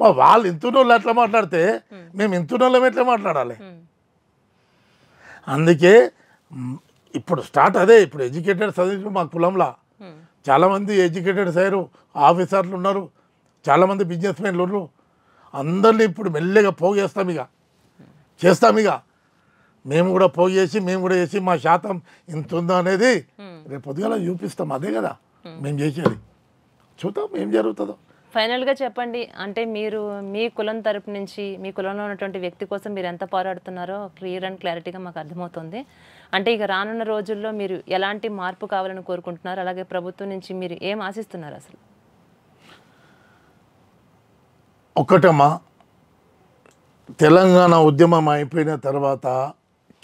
మా వాళ్ళు ఇంతనోళ్ళు అట్లా మాట్లాడితే మేము ఇంతున్నోళ్ళం ఎట్లా మాట్లాడాలి అందుకే ఇప్పుడు స్టార్ట్ అదే ఇప్పుడు ఎడ్యుకేటెడ్ చదివి మా కులంలో చాలామంది ఎడ్యుకేటెడ్ సైరు ఆఫీసర్లు ఉన్నారు చాలామంది బిజినెస్ మెన్లు ఉన్నారు అందరినీ ఇప్పుడు మెల్లిగా పోగేస్తాం ఇక చేస్తాం ఇక మేము కూడా పోగేసి మేము కూడా చేసి మా శాతం ఇంత ఉందా అనేది hmm. రేపు పొద్దుగాల చూపిస్తాం అదే కదా hmm. మేము చేసేది చూద్దాం ఏం జరుగుతుందో ఫైనల్గా చెప్పండి అంటే మీరు మీ కులం తరపు నుంచి మీ కులంలో ఉన్నటువంటి వ్యక్తి కోసం మీరు ఎంత పోరాడుతున్నారో క్లియర్ అండ్ క్లారిటీగా మాకు అర్థమవుతుంది అంటే ఇక రానున్న రోజుల్లో మీరు ఎలాంటి మార్పు కావాలని కోరుకుంటున్నారు అలాగే ప్రభుత్వం నుంచి మీరు ఏం ఆశిస్తున్నారు అసలు ఒకటమ్మా తెలంగాణ ఉద్యమం అయిపోయిన తర్వాత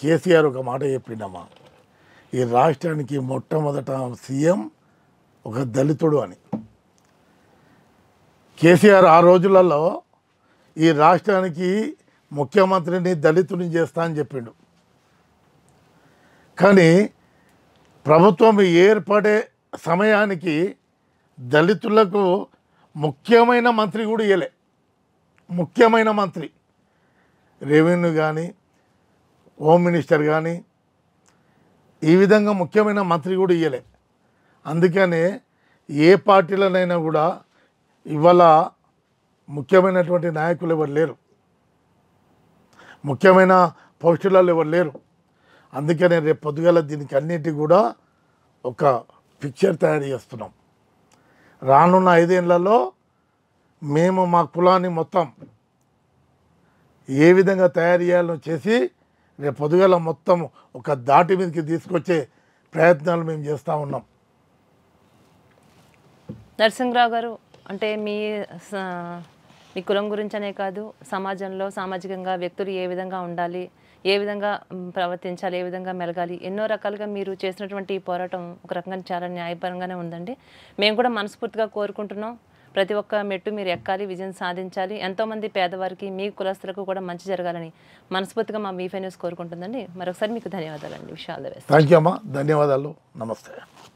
కేసీఆర్ ఒక మాట చెప్పిండమ్మా ఈ రాష్ట్రానికి మొట్టమొదట సీఎం ఒక దళితుడు అని కేసీఆర్ ఆ రోజులలో ఈ రాష్ట్రానికి ముఖ్యమంత్రిని దళితుని చేస్తా అని చెప్పిండు కానీ ప్రభుత్వం ఏర్పడే సమయానికి దళితులకు ముఖ్యమైన మంత్రి కూడా ఇవ్వలే ముఖ్యమైన మంత్రి రెవెన్యూ కానీ హోమ్ మినిస్టర్ కానీ ఈ విధంగా ముఖ్యమైన మంత్రి కూడా ఇవ్వలే అందుకనే ఏ పార్టీలనైనా కూడా ఇవాళ ముఖ్యమైనటువంటి నాయకులు ఎవరు లేరు ముఖ్యమైన పోస్టులలో ఎవరు లేరు అందుకనే రేపు పొద్దుగల దీనికి అన్నిటి కూడా ఒక పిక్చర్ తయారు చేస్తున్నాం రానున్న ఐదేళ్లలో మేము మా కులాన్ని మొత్తం ఏ విధంగా తయారు చేయాలో చేసి రేపు పొదుగల మొత్తం ఒక దాటి మీదకి తీసుకొచ్చే ప్రయత్నాలు మేము చేస్తూ ఉన్నాం నరసింహరావు గారు అంటే మీ మీ కులం గురించనే కాదు సమాజంలో సామాజికంగా వ్యక్తులు ఏ విధంగా ఉండాలి ఏ విధంగా ప్రవర్తించాలి ఏ విధంగా మెలగాలి ఎన్నో రకాలుగా మీరు చేసినటువంటి ఈ పోరాటం ఒక రకంగా చాలా న్యాయపరంగానే ఉందండి మేము కూడా మనస్ఫూర్తిగా కోరుకుంటున్నాం ప్రతి ఒక్క మెట్టు మీరు ఎక్కాలి విజయం సాధించాలి ఎంతోమంది పేదవారికి మీ కులస్తులకు కూడా మంచి జరగాలని మనస్ఫూర్తిగా మా మీ న్యూస్ కోరుకుంటుందండి మరొకసారి మీకు ధన్యవాదాలు అండి విషయాలు ధన్యవాదాలు నమస్తే